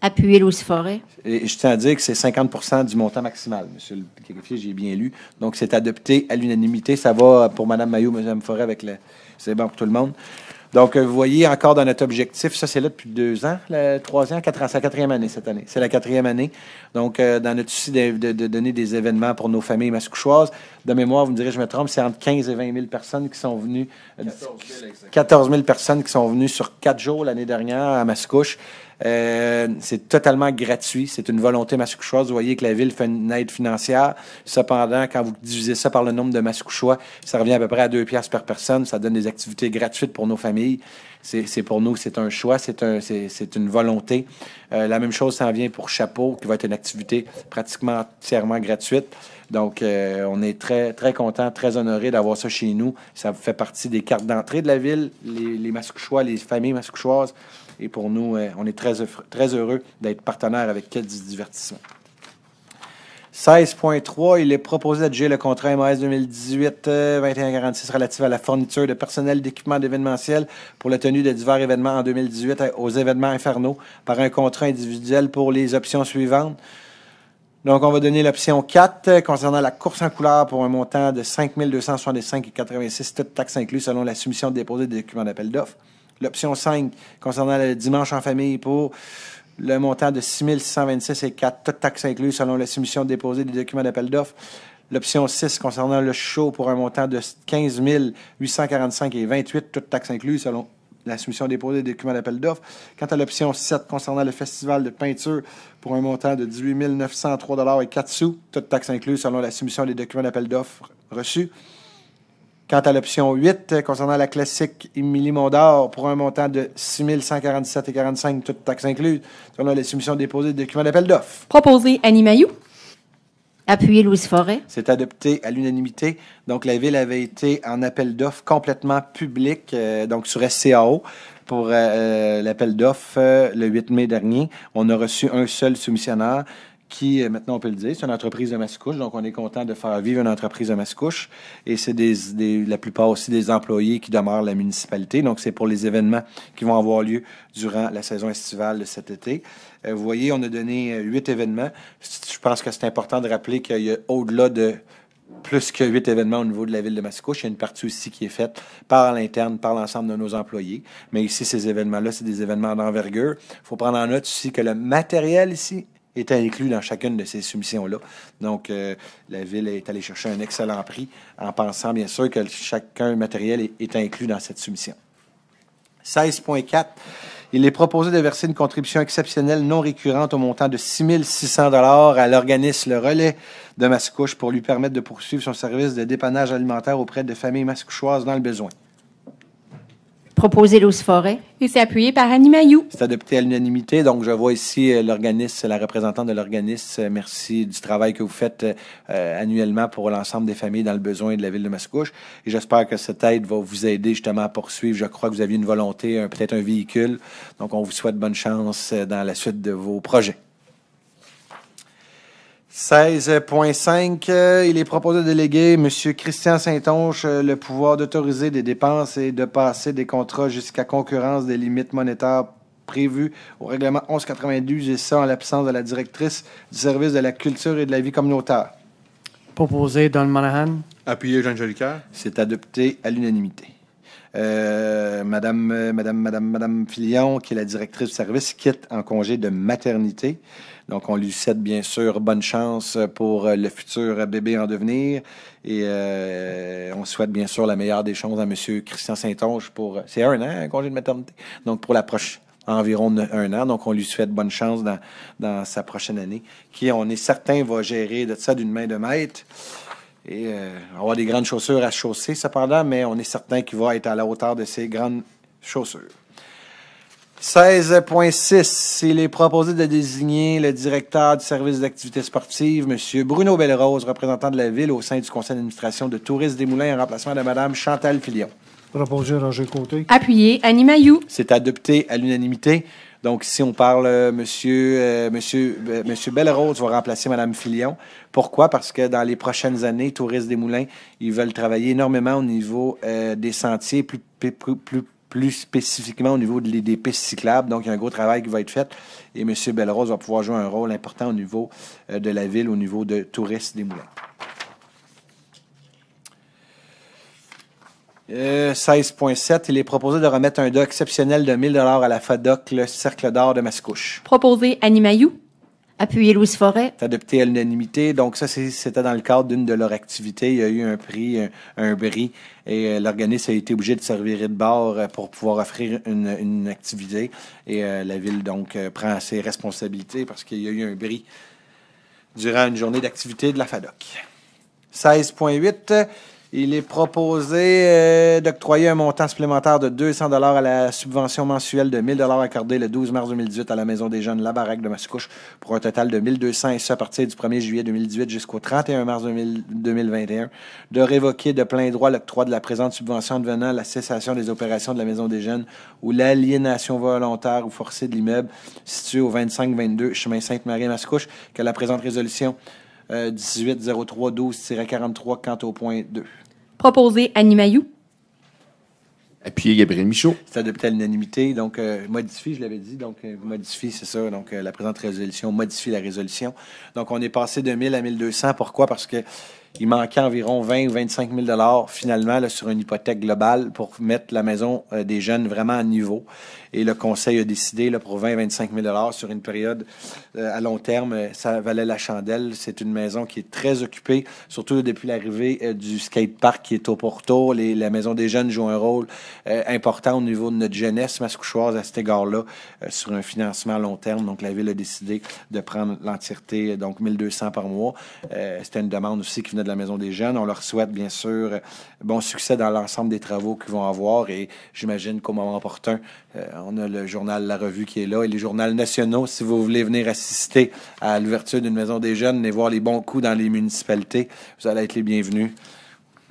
Speaker 3: Appuyer Louis Forêt.
Speaker 1: Et je tiens à dire que c'est 50 du montant maximal, Monsieur le greffier, j'ai bien lu. Donc, c'est adopté à l'unanimité. Ça va pour Mme Maillou Mme Forêt, avec le. C'est bon pour tout le monde. Donc, euh, vous voyez, encore dans notre objectif, ça, c'est là depuis deux ans, le troisième, quatre ans, c'est la quatrième année cette année. C'est la quatrième année. Donc, euh, dans notre souci de, donner des événements pour nos familles mascouchoises, de mémoire, vous me direz, je me trompe, c'est entre 15 et 20 000 personnes qui sont venues. 14 000, 14 000 personnes qui sont venues sur quatre jours l'année dernière à Mascouche. Euh, c'est totalement gratuit. C'est une volonté mascouchoise. Vous voyez que la ville fait une aide financière. Cependant, quand vous divisez ça par le nombre de mascouchois, ça revient à peu près à deux piastres par personne. Ça donne des activités gratuites pour nos familles c'est pour nous, c'est un choix, c'est une volonté. Euh, la même chose s'en vient pour Chapeau, qui va être une activité pratiquement entièrement gratuite. Donc, euh, on est très, très content, très honoré d'avoir ça chez nous. Ça fait partie des cartes d'entrée de la ville, les, Mascouchois, les familles mascouchoises. Et pour nous, euh, on est très, très heureux d'être partenaire avec Quel Divertissement. 16.3, il est proposé d'adjuger le contrat MAS 2018-2146 euh, relatif à la fourniture de personnel d'équipement d'événementiel pour la tenue de divers événements en 2018 euh, aux événements infernaux par un contrat individuel pour les options suivantes. Donc, on va donner l'option 4 euh, concernant la course en couleur pour un montant de 5 toutes taxes incluses selon la soumission de déposée des documents d'appel d'offres. L'option 5 concernant le dimanche en famille pour le montant de 6 626 et 4, toutes taxes incluses selon la soumission déposée des documents d'appel d'offres. L'option 6 concernant le show pour un montant de 15 845 et 28, toutes taxes incluses selon la soumission déposée des documents d'appel d'offres. Quant à l'option 7 concernant le festival de peinture pour un montant de 18 903 et 4 sous, toutes taxes incluses selon la soumission des documents d'appel d'offres reçus. Quant à l'option 8, euh, concernant la classique Émilie Mondor, pour un montant de 6147,45 147,45, toutes taxes incluses, on a les soumissions déposées de documents d'appel d'offres.
Speaker 3: Proposé Annie Mayou. Appuyé Louise Forêt.
Speaker 1: C'est adopté à l'unanimité. Donc, la Ville avait été en appel d'offres complètement public, euh, donc sur SCAO, pour euh, l'appel d'offres le 8 mai dernier. On a reçu un seul soumissionnaire qui, euh, maintenant, on peut le dire, c'est une entreprise de Mascouche. Donc, on est content de faire vivre une entreprise de Mascouche. Et c'est des, la plupart aussi des employés qui demeurent la municipalité. Donc, c'est pour les événements qui vont avoir lieu durant la saison estivale de cet été. Euh, vous voyez, on a donné euh, huit événements. Je pense que c'est important de rappeler qu'il y a au-delà de plus que huit événements au niveau de la ville de Mascouche. Il y a une partie aussi qui est faite par l'interne, par l'ensemble de nos employés. Mais ici, ces événements-là, c'est des événements d'envergure. Il faut prendre en note aussi que le matériel ici est inclus dans chacune de ces soumissions-là. Donc, euh, la Ville est allée chercher un excellent prix en pensant, bien sûr, que chacun matériel est, inclus dans cette soumission. 16.4. Il est proposé de verser une contribution exceptionnelle non récurrente au montant de 6 600 à l'organisme Le Relais de Mascouche pour lui permettre de poursuivre son service de dépannage alimentaire auprès de familles mascouchoises dans le besoin
Speaker 3: proposé Louis Forêt. Et c'est appuyé par Annie Mayou.
Speaker 1: C'est adopté à l'unanimité. Donc, je vois ici euh, l'organiste, la représentante de l'organiste. Euh, merci du travail que vous faites euh, annuellement pour l'ensemble des familles dans le besoin de la ville de Mascouche. Et j'espère que cette aide va vous aider justement à poursuivre. Je crois que vous aviez une volonté, peut-être un véhicule. Donc, on vous souhaite bonne chance dans la suite de vos projets. 16.5, euh, il est proposé de déléguer M. Christian Saint-Onge euh, le pouvoir d'autoriser des dépenses et de passer des contrats jusqu'à concurrence des limites monétaires prévues au règlement 1192 et ça en l'absence de la directrice du service de la culture et de la vie communautaire.
Speaker 6: Proposé Don Manahan. Appuyé Jean Jolicoeur.
Speaker 1: C'est adopté à l'unanimité. Euh, madame, Madame, Madame, Madame Filion, qui est la directrice du service, quitte en congé de maternité. Donc, on lui souhaite bien sûr bonne chance pour euh, le futur bébé en devenir. Et euh, on souhaite bien sûr la meilleure des choses à M. Christian Saint-Onge pour. C'est un an, un congé de maternité. Donc, pour la prochaine environ un an. Donc, on lui souhaite bonne chance dans, sa prochaine année, qui, on est certain, va gérer de ça d'une main de maître. Et euh, va avoir des grandes chaussures à chausser, cependant, mais on est certain qu'il va être à la hauteur de ses grandes chaussures. 16.6, il est proposé de désigner le directeur du service d'activités sportive, M. Bruno Bellerose, représentant de la ville au sein du conseil d'administration de Tourisme des Moulins en remplacement de Mme Chantal Filion.
Speaker 7: Proposé
Speaker 3: Roger Côté. Appuyé Annie Mayou.
Speaker 1: C'est adopté à l'unanimité. Donc, si on parle, M. Euh, monsieur, euh, monsieur, euh, monsieur Bellerose va remplacer Mme Filion. Pourquoi? Parce que dans les prochaines années, Touristes des Moulins, ils veulent travailler énormément au niveau des sentiers, plus, plus, plus plus spécifiquement au niveau de, des pistes cyclables. Donc, il y a un gros travail qui va être fait et M. Belrose va pouvoir jouer un rôle important au niveau euh, de la ville, au niveau de touristes des moulins. 16.7, euh, il est proposé de remettre un don exceptionnel de 1000 à la FADOC, le Cercle d'or de Mascouche.
Speaker 3: Proposé, Annie Mayou appuyer Louise Forêt.
Speaker 1: Adopté à l'unanimité. Donc, ça, c'était dans le cadre d'une de leurs activités. Il y a eu un prix, un, bris, et euh, l'organisme a été obligé de servir de bord euh, pour pouvoir offrir une, activité. Et euh, la ville, donc, prend ses responsabilités parce qu'il y a eu un bris durant une journée d'activité de la FADOC. 16.8. Il est proposé euh, d'octroyer un montant supplémentaire de 200 à la subvention mensuelle de 1000 accordée le 12 mars 2018 à la Maison des Jeunes La Baraque de Mascouche pour un total de 1200 et ça à partir du 1er juillet 2018 jusqu'au 31 mars 2021, de révoquer de plein droit l'octroi de la présente subvention devenant la cessation des opérations de la Maison des Jeunes ou l'aliénation volontaire ou forcée de l'immeuble situé au 25-22 chemin Sainte-Marie-Mascouche que la présente résolution 03 12 43 quant au point 2.
Speaker 3: Proposer Annie Mayou.
Speaker 8: Appuyé Gabriel Michaud.
Speaker 1: C'est adopté à l'unanimité. Donc, euh, modifie, je l'avais dit. Donc, euh, modifie, c'est ça. Donc, euh, la présente résolution modifie la résolution. Donc, on est passé de 1000 à 1200. Pourquoi? Parce que il manquait environ 20 ou 25 000 dollars finalement sur une hypothèque globale pour mettre la maison euh, des jeunes vraiment à niveau. Et le conseil a décidé pour 20-25 000 dollars sur une période euh, à long terme, euh, ça valait la chandelle. C'est une maison qui est très occupée, surtout depuis l'arrivée du du skatepark qui est au Porto. la maison des jeunes joue un rôle important au niveau de notre jeunesse mascouchoise à cet égard-là sur un financement à long terme. Donc la ville a décidé de prendre l'entièreté, donc 1 200 par mois. C'était une demande aussi qui venait de la Maison des Jeunes. On leur souhaite, bien sûr, bon succès dans l'ensemble des travaux qu'ils vont avoir. Et j'imagine qu'au moment opportun, euh, on a le journal La Revue qui est là et les journaux nationaux. Si vous voulez venir assister à l'ouverture d'une Maison des Jeunes et voir les bons coups dans les municipalités, vous allez être les bienvenus.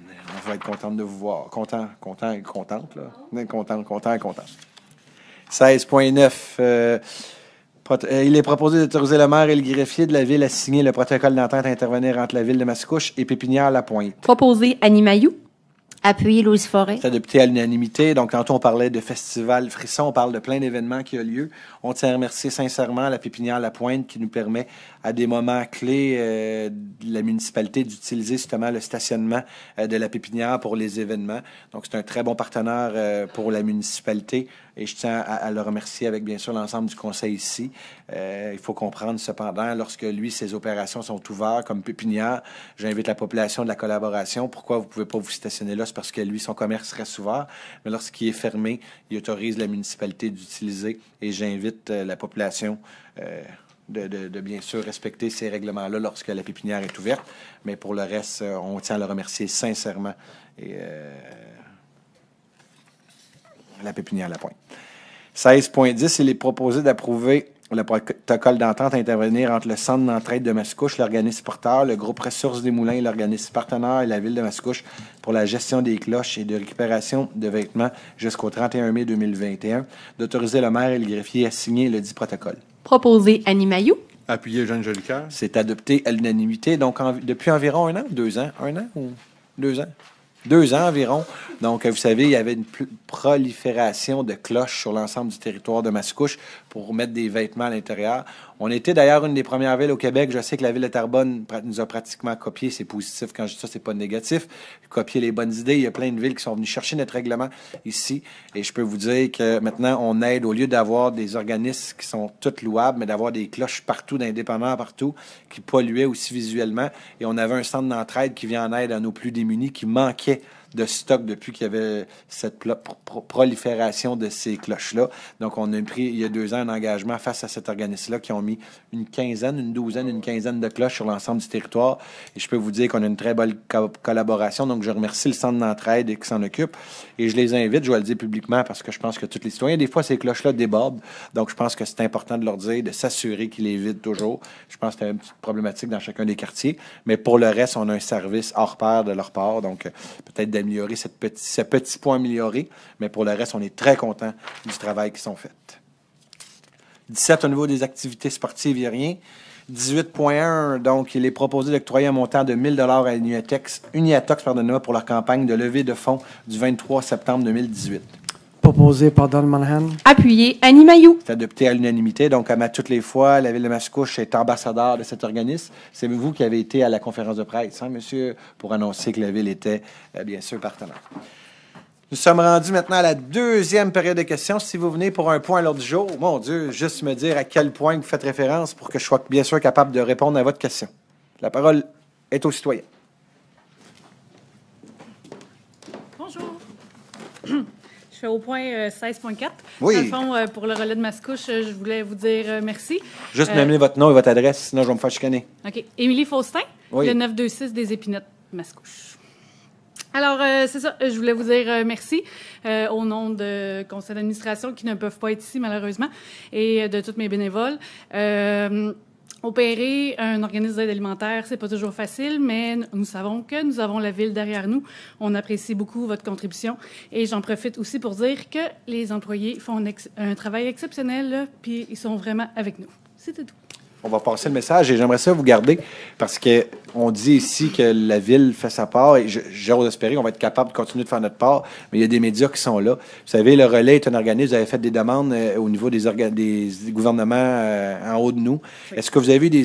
Speaker 1: On va être content de vous voir. Content, content et contente, là. Content, content et content. 16.9. Euh, il est proposé d'autoriser le maire et le greffier de la ville à signer le protocole d'entente à intervenir entre la ville de Mascouche et Pépinière-la-Pointe.
Speaker 3: Proposé Annie appuyé Louise Forêt. C'est
Speaker 1: adopté à l'unanimité. Donc, quand on parlait de festival frisson, on parle de plein d'événements qui ont lieu. On tient à remercier sincèrement la pépinière La Pointe qui nous permet, à des moments clés euh, de la municipalité, d'utiliser justement le stationnement euh, de la pépinière pour les événements. Donc, c'est un très bon partenaire pour la municipalité. Et je tiens à, le remercier avec, bien sûr, l'ensemble du conseil ici. Euh, il faut comprendre, cependant, lorsque lui, ses opérations sont ouvertes, comme Pépinière, j'invite la population de la collaboration. Pourquoi vous ne pouvez pas vous stationner là? C'est parce que lui, son commerce reste ouvert. Mais lorsqu'il est fermé, il autorise la municipalité d'utiliser. Et j'invite euh, la population... Euh, de, bien sûr respecter ces règlements-là lorsque la pépinière est ouverte. Mais pour le reste, on tient à le remercier sincèrement. Et la pépinière La Pointe. 16.10, il est proposé d'approuver le protocole d'entente à intervenir entre le Centre d'entraide de Mascouche, l'organisme porteur, le groupe Ressources des Moulins, l'organisme partenaire et la Ville de Mascouche pour la gestion des cloches et de récupération de vêtements jusqu'au 31 mai 2021, d'autoriser le maire et le greffier à signer le dit protocole.
Speaker 6: Proposé Annie Mayou.
Speaker 1: Appuyé Jeanne Jolicoeur. C'est adopté à l'unanimité, donc depuis environ un an, deux ans, un an ou deux ans? deux ans environ. Donc, euh, vous savez, il y avait une prolifération de cloches sur l'ensemble du territoire de Mascouche pour mettre des vêtements à l'intérieur. On était d'ailleurs une des premières villes au Québec. Je sais que la ville de Tarbonne nous a pratiquement copié. C'est positif quand je dis ça, c'est pas négatif. Copier les bonnes idées. Il y a plein de villes qui sont venues chercher notre règlement ici. Et je peux vous dire que maintenant, on aide, au lieu d'avoir des organismes qui sont toutes louables, mais d'avoir des cloches partout, d'indépendants partout, qui polluaient aussi visuellement. Et on avait un centre d'entraide qui vient en aide à nos plus démunis qui manquaient de stock depuis qu'il y avait cette prolifération de ces cloches-là. Donc, on a pris, il y a deux ans, un engagement face à cet organisme-là qui ont mis une quinzaine, une douzaine, une quinzaine de cloches sur l'ensemble du territoire. Et je peux vous dire qu'on a une très bonne collaboration. Donc, je remercie le centre d'entraide qui s'en occupe. Et je les invite, je vais le dire publiquement parce que je pense que tous les citoyens, des fois, ces cloches-là débordent. Donc, je pense que c'est important de leur dire, de s'assurer qu'ils les vident toujours. Je pense que c'est une petite problématique dans chacun des quartiers. Mais pour le reste, on a un service hors pair de leur part. Donc, peut-être améliorer, ce petit point amélioré, mais pour le reste, on est très content du travail qui sont faits. 17 au niveau des activités sportives, il n'y rien. 18.1, donc, il est proposé d'octroyer un montant de 1000 000 à Uniatex Uniatox pardonnez-moi, pour leur campagne de levée de fonds du 23 septembre 2018.
Speaker 6: Proposé par Don Monahan. Appuyé Annie Mayou.
Speaker 1: C'est adopté à l'unanimité. Donc, à toutes les fois, la ville de Mascouche est ambassadeur de cet organisme. C'est vous qui avez été à la conférence de presse, hein, monsieur, pour annoncer que la ville était, euh, bien sûr, partenaire. Nous sommes rendus maintenant à la deuxième période de questions. Si vous venez pour un point à l'ordre du jour, mon Dieu, juste me dire à quel point vous faites référence pour que je sois bien sûr capable de répondre à votre question. La parole est aux citoyens.
Speaker 7: Bonjour
Speaker 6: au point 16.4. Euh, oui. Euh, pour le relais de Mascouche, euh, je voulais vous dire merci. Juste m'amener votre
Speaker 1: nom et votre adresse, sinon je vais me faire chicaner.
Speaker 6: OK. Émilie Faustin, le 926 des Épinettes, Mascouche. Alors, c'est ça, je voulais vous dire merci au nom de conseil d'administration qui ne peuvent pas être ici, malheureusement, et de tous mes bénévoles. Opérer un organisme d'aide alimentaire, c'est pas toujours facile, mais nous savons que nous avons la ville derrière nous. On apprécie beaucoup votre contribution et j'en profite aussi pour dire que les employés font un, travail exceptionnel, puis ils sont vraiment avec nous. C'était tout
Speaker 1: on va passer le message et j'aimerais ça vous garder parce qu'on dit ici que la ville fait sa part et j'ose espérer qu'on va être capable de continuer de faire notre part, mais il y a des médias qui sont là. Vous savez, le Relais est un organisme, vous avez fait des demandes euh, au niveau des, gouvernements euh, en haut de nous. Est-ce que vous avez des,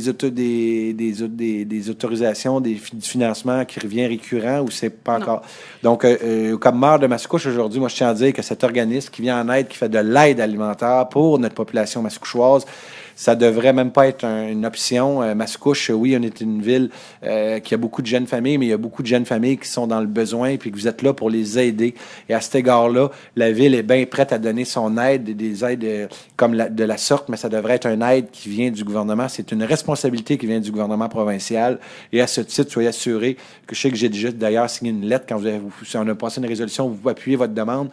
Speaker 1: des, autorisations, des financements financement qui revient récurrent ou c'est pas encore? Donc, euh, comme maire de Mascouche aujourd'hui, moi je tiens à dire que cet organisme qui vient en aide, qui fait de l'aide alimentaire pour notre population mascouchoise, ça devrait même pas être une option. Euh, Mascouche, euh, oui, on est une ville euh, qui a beaucoup de jeunes familles, mais il y a beaucoup de jeunes familles qui sont dans le besoin et puis que vous êtes là pour les aider. Et à cet égard-là, la ville est bien prête à donner son aide, des aides comme de la sorte, mais ça devrait être une aide qui vient du gouvernement. C'est une responsabilité qui vient du gouvernement provincial. Et à ce titre, soyez assurés que je sais que j'ai déjà d'ailleurs signé une lettre quand vous avez, si on a passé une résolution, vous appuyez votre demande.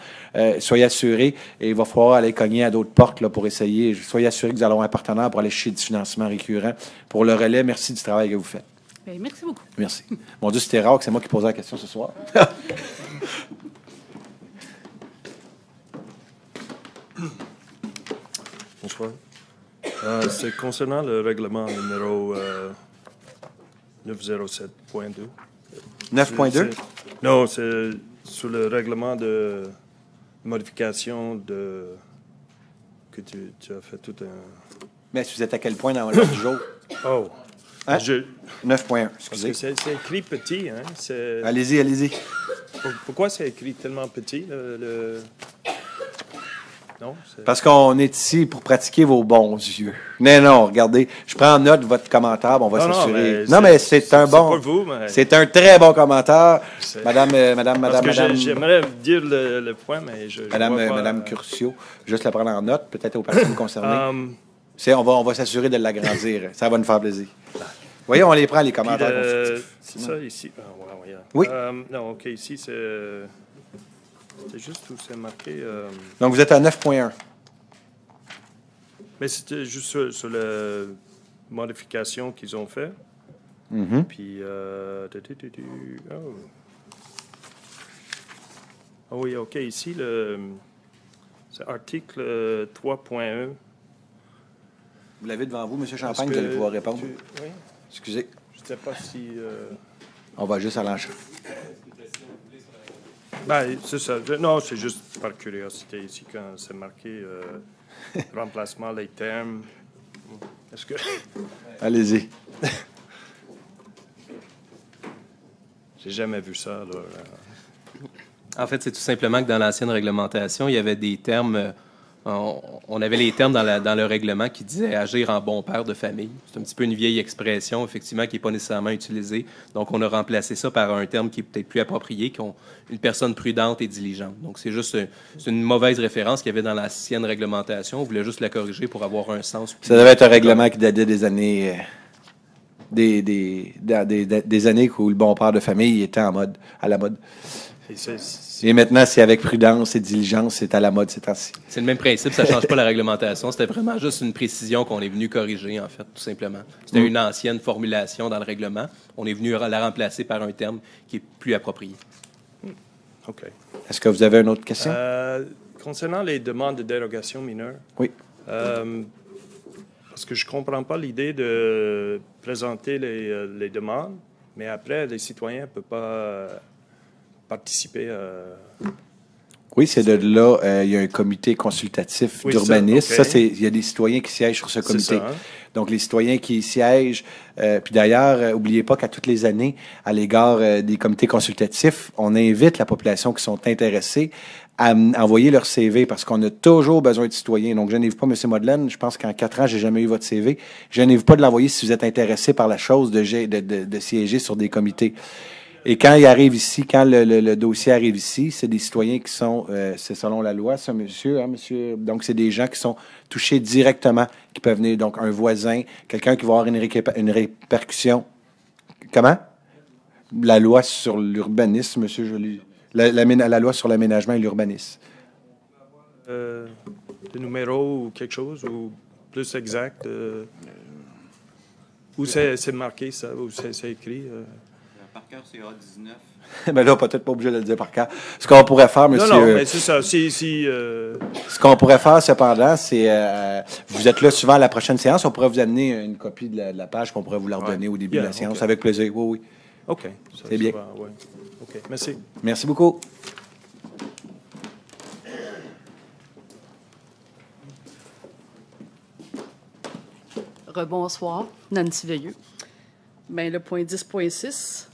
Speaker 1: soyez assurés et il va falloir aller cogner à d'autres portes là, pour essayer. Soyez assurés que vous allons avoir un pour aller chercher du financement récurrent. Pour le relais, merci du travail que vous faites. Ben, merci beaucoup. Merci. Mon Dieu, c'était rare que c'est moi qui posais la question ce soir. <laughs>
Speaker 4: Bonsoir. Euh, c'est concernant le règlement numéro 907.2. Euh, 9.2? Non, c'est sur le règlement de modification de que tu as fait tout un mais vous êtes à quel point dans l'ordre du jour? Oh. 9.1, hein? excusez. C'est écrit petit, hein? Allez-y, allez-y. Pourquoi c'est écrit tellement petit, le... Non, Parce
Speaker 1: qu'on est ici pour pratiquer vos bons yeux. Mais non, regardez, je prends note de votre commentaire, on va s'assurer. Non, mais c'est un bon. C'est un très bon commentaire. Madame, madame, euh, madame, Parce madame, J'aimerais
Speaker 4: dire le, point, mais je. Madame, euh, madame
Speaker 1: euh, Curcio, juste la prendre en note, peut-être aux personnes concernées. Hum, on va, on va s'assurer de l'agrandir. ça va nous faire plaisir. Voyons, on les prend, les commentaires. Euh,
Speaker 4: c'est ça, ici. Ah, oui. Euh, non, OK, ici, c'est. Euh, juste où c'est marqué.
Speaker 1: Donc, vous êtes à 9.1.
Speaker 4: Mais c'était juste sur, la modification qu'ils ont fait. Mm-hmm. Puis. Oh. Ah oui, OK, ici, le. C'est article 3.1. Vous l'avez devant vous, M. Champagne, vous allez pouvoir répondre. Oui. Excusez. Je ne sais pas si. Euh, On va juste à l'enchère. Ben, c'est ça. non, c'est juste par curiosité ici quand c'est marqué euh, <laughs> remplacement des termes.
Speaker 9: Est-ce que. <laughs> Allez-y. <laughs> J'ai jamais vu ça. Là. En fait, c'est tout simplement que dans l'ancienne réglementation, il y avait des termes euh, on avait les termes dans, le règlement qui disaient agir en bon père de famille. C'est un petit peu une vieille expression, effectivement, qui n'est pas nécessairement utilisée. Donc, on a remplacé ça par un terme qui est peut-être plus approprié, une personne prudente et diligente. Donc, c'est juste une mauvaise référence qu'il y avait dans l'ancienne réglementation. On voulait juste la corriger pour avoir un sens. Ça devait être un règlement
Speaker 1: qui datait des années. Euh, des, années où le bon père de famille était en mode, à la mode. Et maintenant, c'est avec prudence et diligence, c'est à la mode ces temps-ci.
Speaker 9: C'est le même principe, ça ne change pas la réglementation. C'était vraiment juste une précision qu'on est venu corriger, en fait, tout simplement. C'était mm. une ancienne formulation dans le règlement. On est venu la remplacer par un terme qui est plus approprié. Mm. OK.
Speaker 1: Est-ce que vous avez une autre question?
Speaker 4: Euh, concernant les demandes de dérogation mineure. Oui. Euh, parce que je ne comprends pas l'idée de présenter les, euh, les, demandes, mais après, les citoyens ne peuvent pas participer. Euh,
Speaker 1: oui, c'est de là, euh, il y a un comité consultatif d'urbanisme. Ça, il y a des citoyens qui siègent sur ce comité. Hein? Donc, les citoyens qui siègent, euh, puis d'ailleurs, n'oubliez oubliez pas qu'à toutes les années, à l'égard des comités consultatifs, on invite la population qui sont intéressés à, envoyer leur CV parce qu'on a toujours besoin de citoyens. Donc, je vu pas, M. Modelaine, je pense qu'en quatre ans, j'ai jamais eu votre CV. Je vu pas de l'envoyer si vous êtes intéressé par la chose de, de, de siéger sur des comités. Et quand il arrive ici, quand le, dossier arrive ici, c'est des citoyens qui sont, euh, c'est selon la loi, ça, monsieur, hein, monsieur. Donc, c'est des gens qui sont touchés directement, qui peuvent venir, donc, un voisin, quelqu'un qui va avoir une, répercussion. Comment? La loi sur l'urbanisme, monsieur Joly. La, la, loi sur l'aménagement et l'urbanisme.
Speaker 4: Euh, numéro numéro ou quelque chose, ou plus exact. Euh, où c'est marqué, ça, où c'est écrit. Euh? 19
Speaker 1: mais <laughs> ben là, peut-être pas obligé de le dire par cas. Ce qu'on pourrait faire, monsieur. Non, non, mais c'est
Speaker 4: ça. Si, euh,
Speaker 1: Ce qu'on pourrait faire, cependant, c'est. Euh, vous êtes là souvent à la prochaine séance. On pourrait vous amener une copie de la, page qu'on pourrait vous leur donner au début de la séance avec plaisir. Oui, oui. OK. C'est bien. OK. Merci. Merci beaucoup.
Speaker 6: Rebonsoir, Nancy Veilleux. Ben, le point 10.6,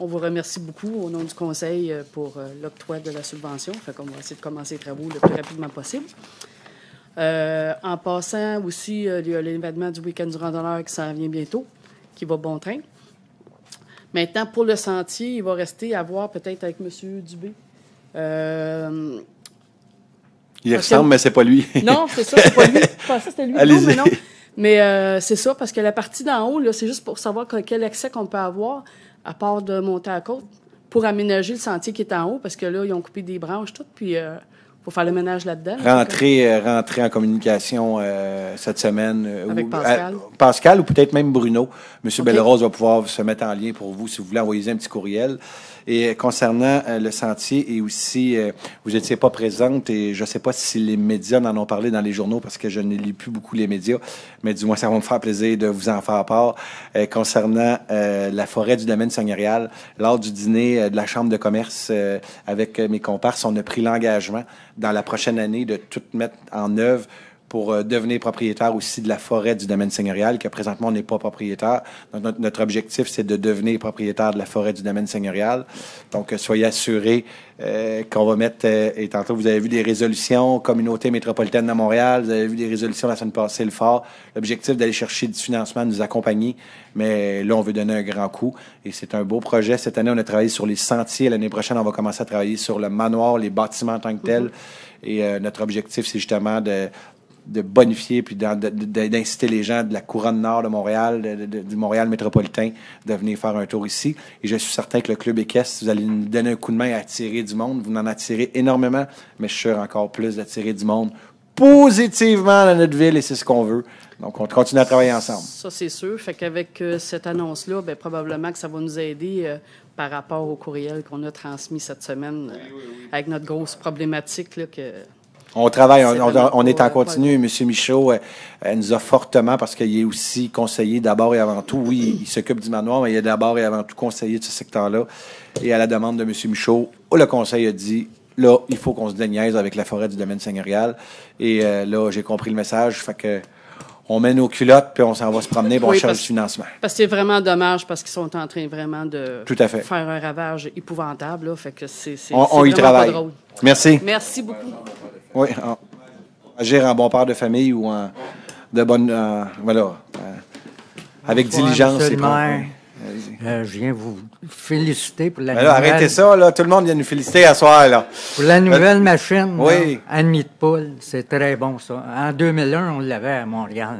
Speaker 6: on vous remercie beaucoup au nom du Conseil euh, pour euh, l'octroi de la subvention. Fait qu'on va essayer de commencer les travaux le plus rapidement possible. Euh, en passant aussi, il y a l'événement du week-end du randonneur qui s'en vient bientôt, qui va bon train. Maintenant, pour le sentier, il va rester à voir peut-être avec M. Dubé.
Speaker 1: il ressemble, mais c'est pas lui. non,
Speaker 6: c'est ça, c'est pas lui. Je c'était lui, mais non. Mais c'est ça, parce que la partie d'en haut, c'est juste pour savoir quel accès qu'on peut avoir à part de monter à côte, pour aménager le sentier qui est en haut, parce que là, ils ont coupé des branches, toutes, puis il euh, faut faire le ménage là-dedans.
Speaker 1: Rentrer, euh, rentrer en communication euh, cette semaine. Avec Pascal. Pascal ou peut-être même Bruno. M. Bellerose va pouvoir se mettre en lien pour vous si vous voulez envoyer un petit courriel. Et euh, concernant euh, le sentier, et aussi, euh, vous n'étiez pas présente, et je ne sais pas si les médias n'en ont parlé dans les journaux, parce que je ne lis plus beaucoup les médias, mais du moins, ça va me faire plaisir de vous en faire part. concernant la forêt du domaine seigneurial, lors du dîner de la Chambre de commerce avec mes comparses, on a pris l'engagement dans la prochaine année de tout mettre en œuvre pour euh, devenir propriétaire aussi de la forêt du domaine seigneurial, que présentement, on n'est pas propriétaire. Donc, notre, objectif, c'est de devenir propriétaire de la forêt du domaine seigneurial. Donc, euh, soyez assurés euh, qu'on va mettre, et tantôt, vous avez vu des résolutions, communauté métropolitaine de Montréal, vous avez vu des résolutions la semaine passée, le fort. L'objectif d'aller chercher du financement, de nous accompagner, mais là, on veut donner un grand coup, et c'est un beau projet. Cette année, on a travaillé sur les sentiers. L'année prochaine, on va commencer à travailler sur le manoir, les bâtiments en tant que tels. Mhm. Et notre objectif, c'est justement de, de bonifier puis d'inciter les gens de la couronne nord de Montréal, du Montréal métropolitain, de venir faire un tour ici. Et je suis certain que le club équestre, vous allez nous donner un coup de main à attirer du monde. Vous en attirez énormément, mais je suis sûr encore plus d'attirer du monde positivement dans notre ville et c'est ce qu'on veut. Donc, on continue à travailler
Speaker 5: ensemble. Ça,
Speaker 6: c'est sûr. Fait qu'avec euh, cette annonce-là, ben, probablement que ça va nous aider euh, par rapport au courriel qu'on a transmis cette semaine avec notre grosse problématique là, que on travaille, on, est en continu.
Speaker 1: M. Michaud euh, euh, nous a fortement, parce qu'il est aussi conseiller d'abord et avant tout. Oui, il s'occupe du manoir, mais il est d'abord et avant tout conseiller de ce secteur-là. Et à la demande de M. Michaud, le conseil a dit là, il faut qu'on se déniaise avec la forêt du domaine seigneurial. Et euh, là, j'ai compris le message on met nos culottes, puis on s'en va se promener, bon, on cherche du financement.
Speaker 6: Parce que c'est vraiment dommage, parce qu'ils sont en train vraiment de faire un ravage épouvantable. Là, fait que on, y travaille. Merci. Merci beaucoup.
Speaker 1: Oui, agir en bon père de famille ou en de bonne... Euh, voilà, euh, avec diligence. et euh,
Speaker 7: euh, je viens vous féliciter pour la ben nouvelle... Arrêtez
Speaker 1: ça, là. Tout le monde vient nous féliciter à soir, là.
Speaker 7: Pour la nouvelle machine, oui. de poule, c'est très bon, ça. En 2001, on l'avait à Montréal.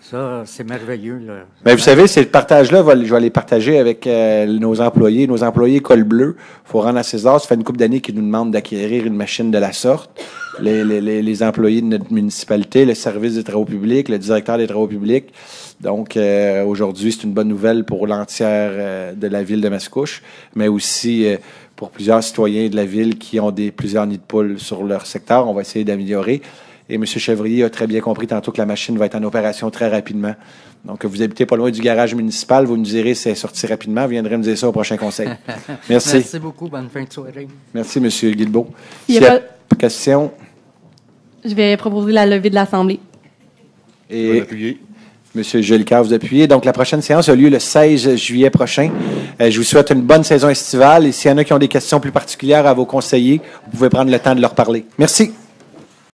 Speaker 7: Ça, c'est merveilleux. Là. Ben, vous
Speaker 1: savez, c'est le partage là je vais les partager avec euh, nos employés. Nos employés col bleu, il faut rendre à César. Ça fait une couple d'années qu'ils nous demandent d'acquérir une machine de la sorte. les, employés de notre municipalité, le service des travaux publics, le directeur des travaux publics. Donc, euh, aujourd'hui, c'est une bonne nouvelle pour l'entière euh, de la ville de Mascouche, mais aussi euh, pour plusieurs citoyens de la ville qui ont des, plusieurs nids de poules sur leur secteur. On va essayer d'améliorer. Et M. Chevrier a très bien compris tantôt que la machine va être en opération très rapidement. Donc, vous habitez pas loin du garage municipal, vous nous direz si c'est sorti rapidement. viendrez nous dire ça au prochain conseil. <laughs> Merci. Merci
Speaker 7: beaucoup. Bonne fin de soirée.
Speaker 1: Merci, M. Guilbeault. Il y a pas... question?
Speaker 6: Je vais proposer la levée de l'Assemblée.
Speaker 1: Et... Monsieur Jolica, vous appuyez. Donc, la prochaine séance a lieu le 16 juillet prochain. Euh, je vous souhaite une bonne saison estivale et s'il y en a qui ont des questions plus particulières à vos conseillers, vous pouvez prendre le temps de leur parler. Merci.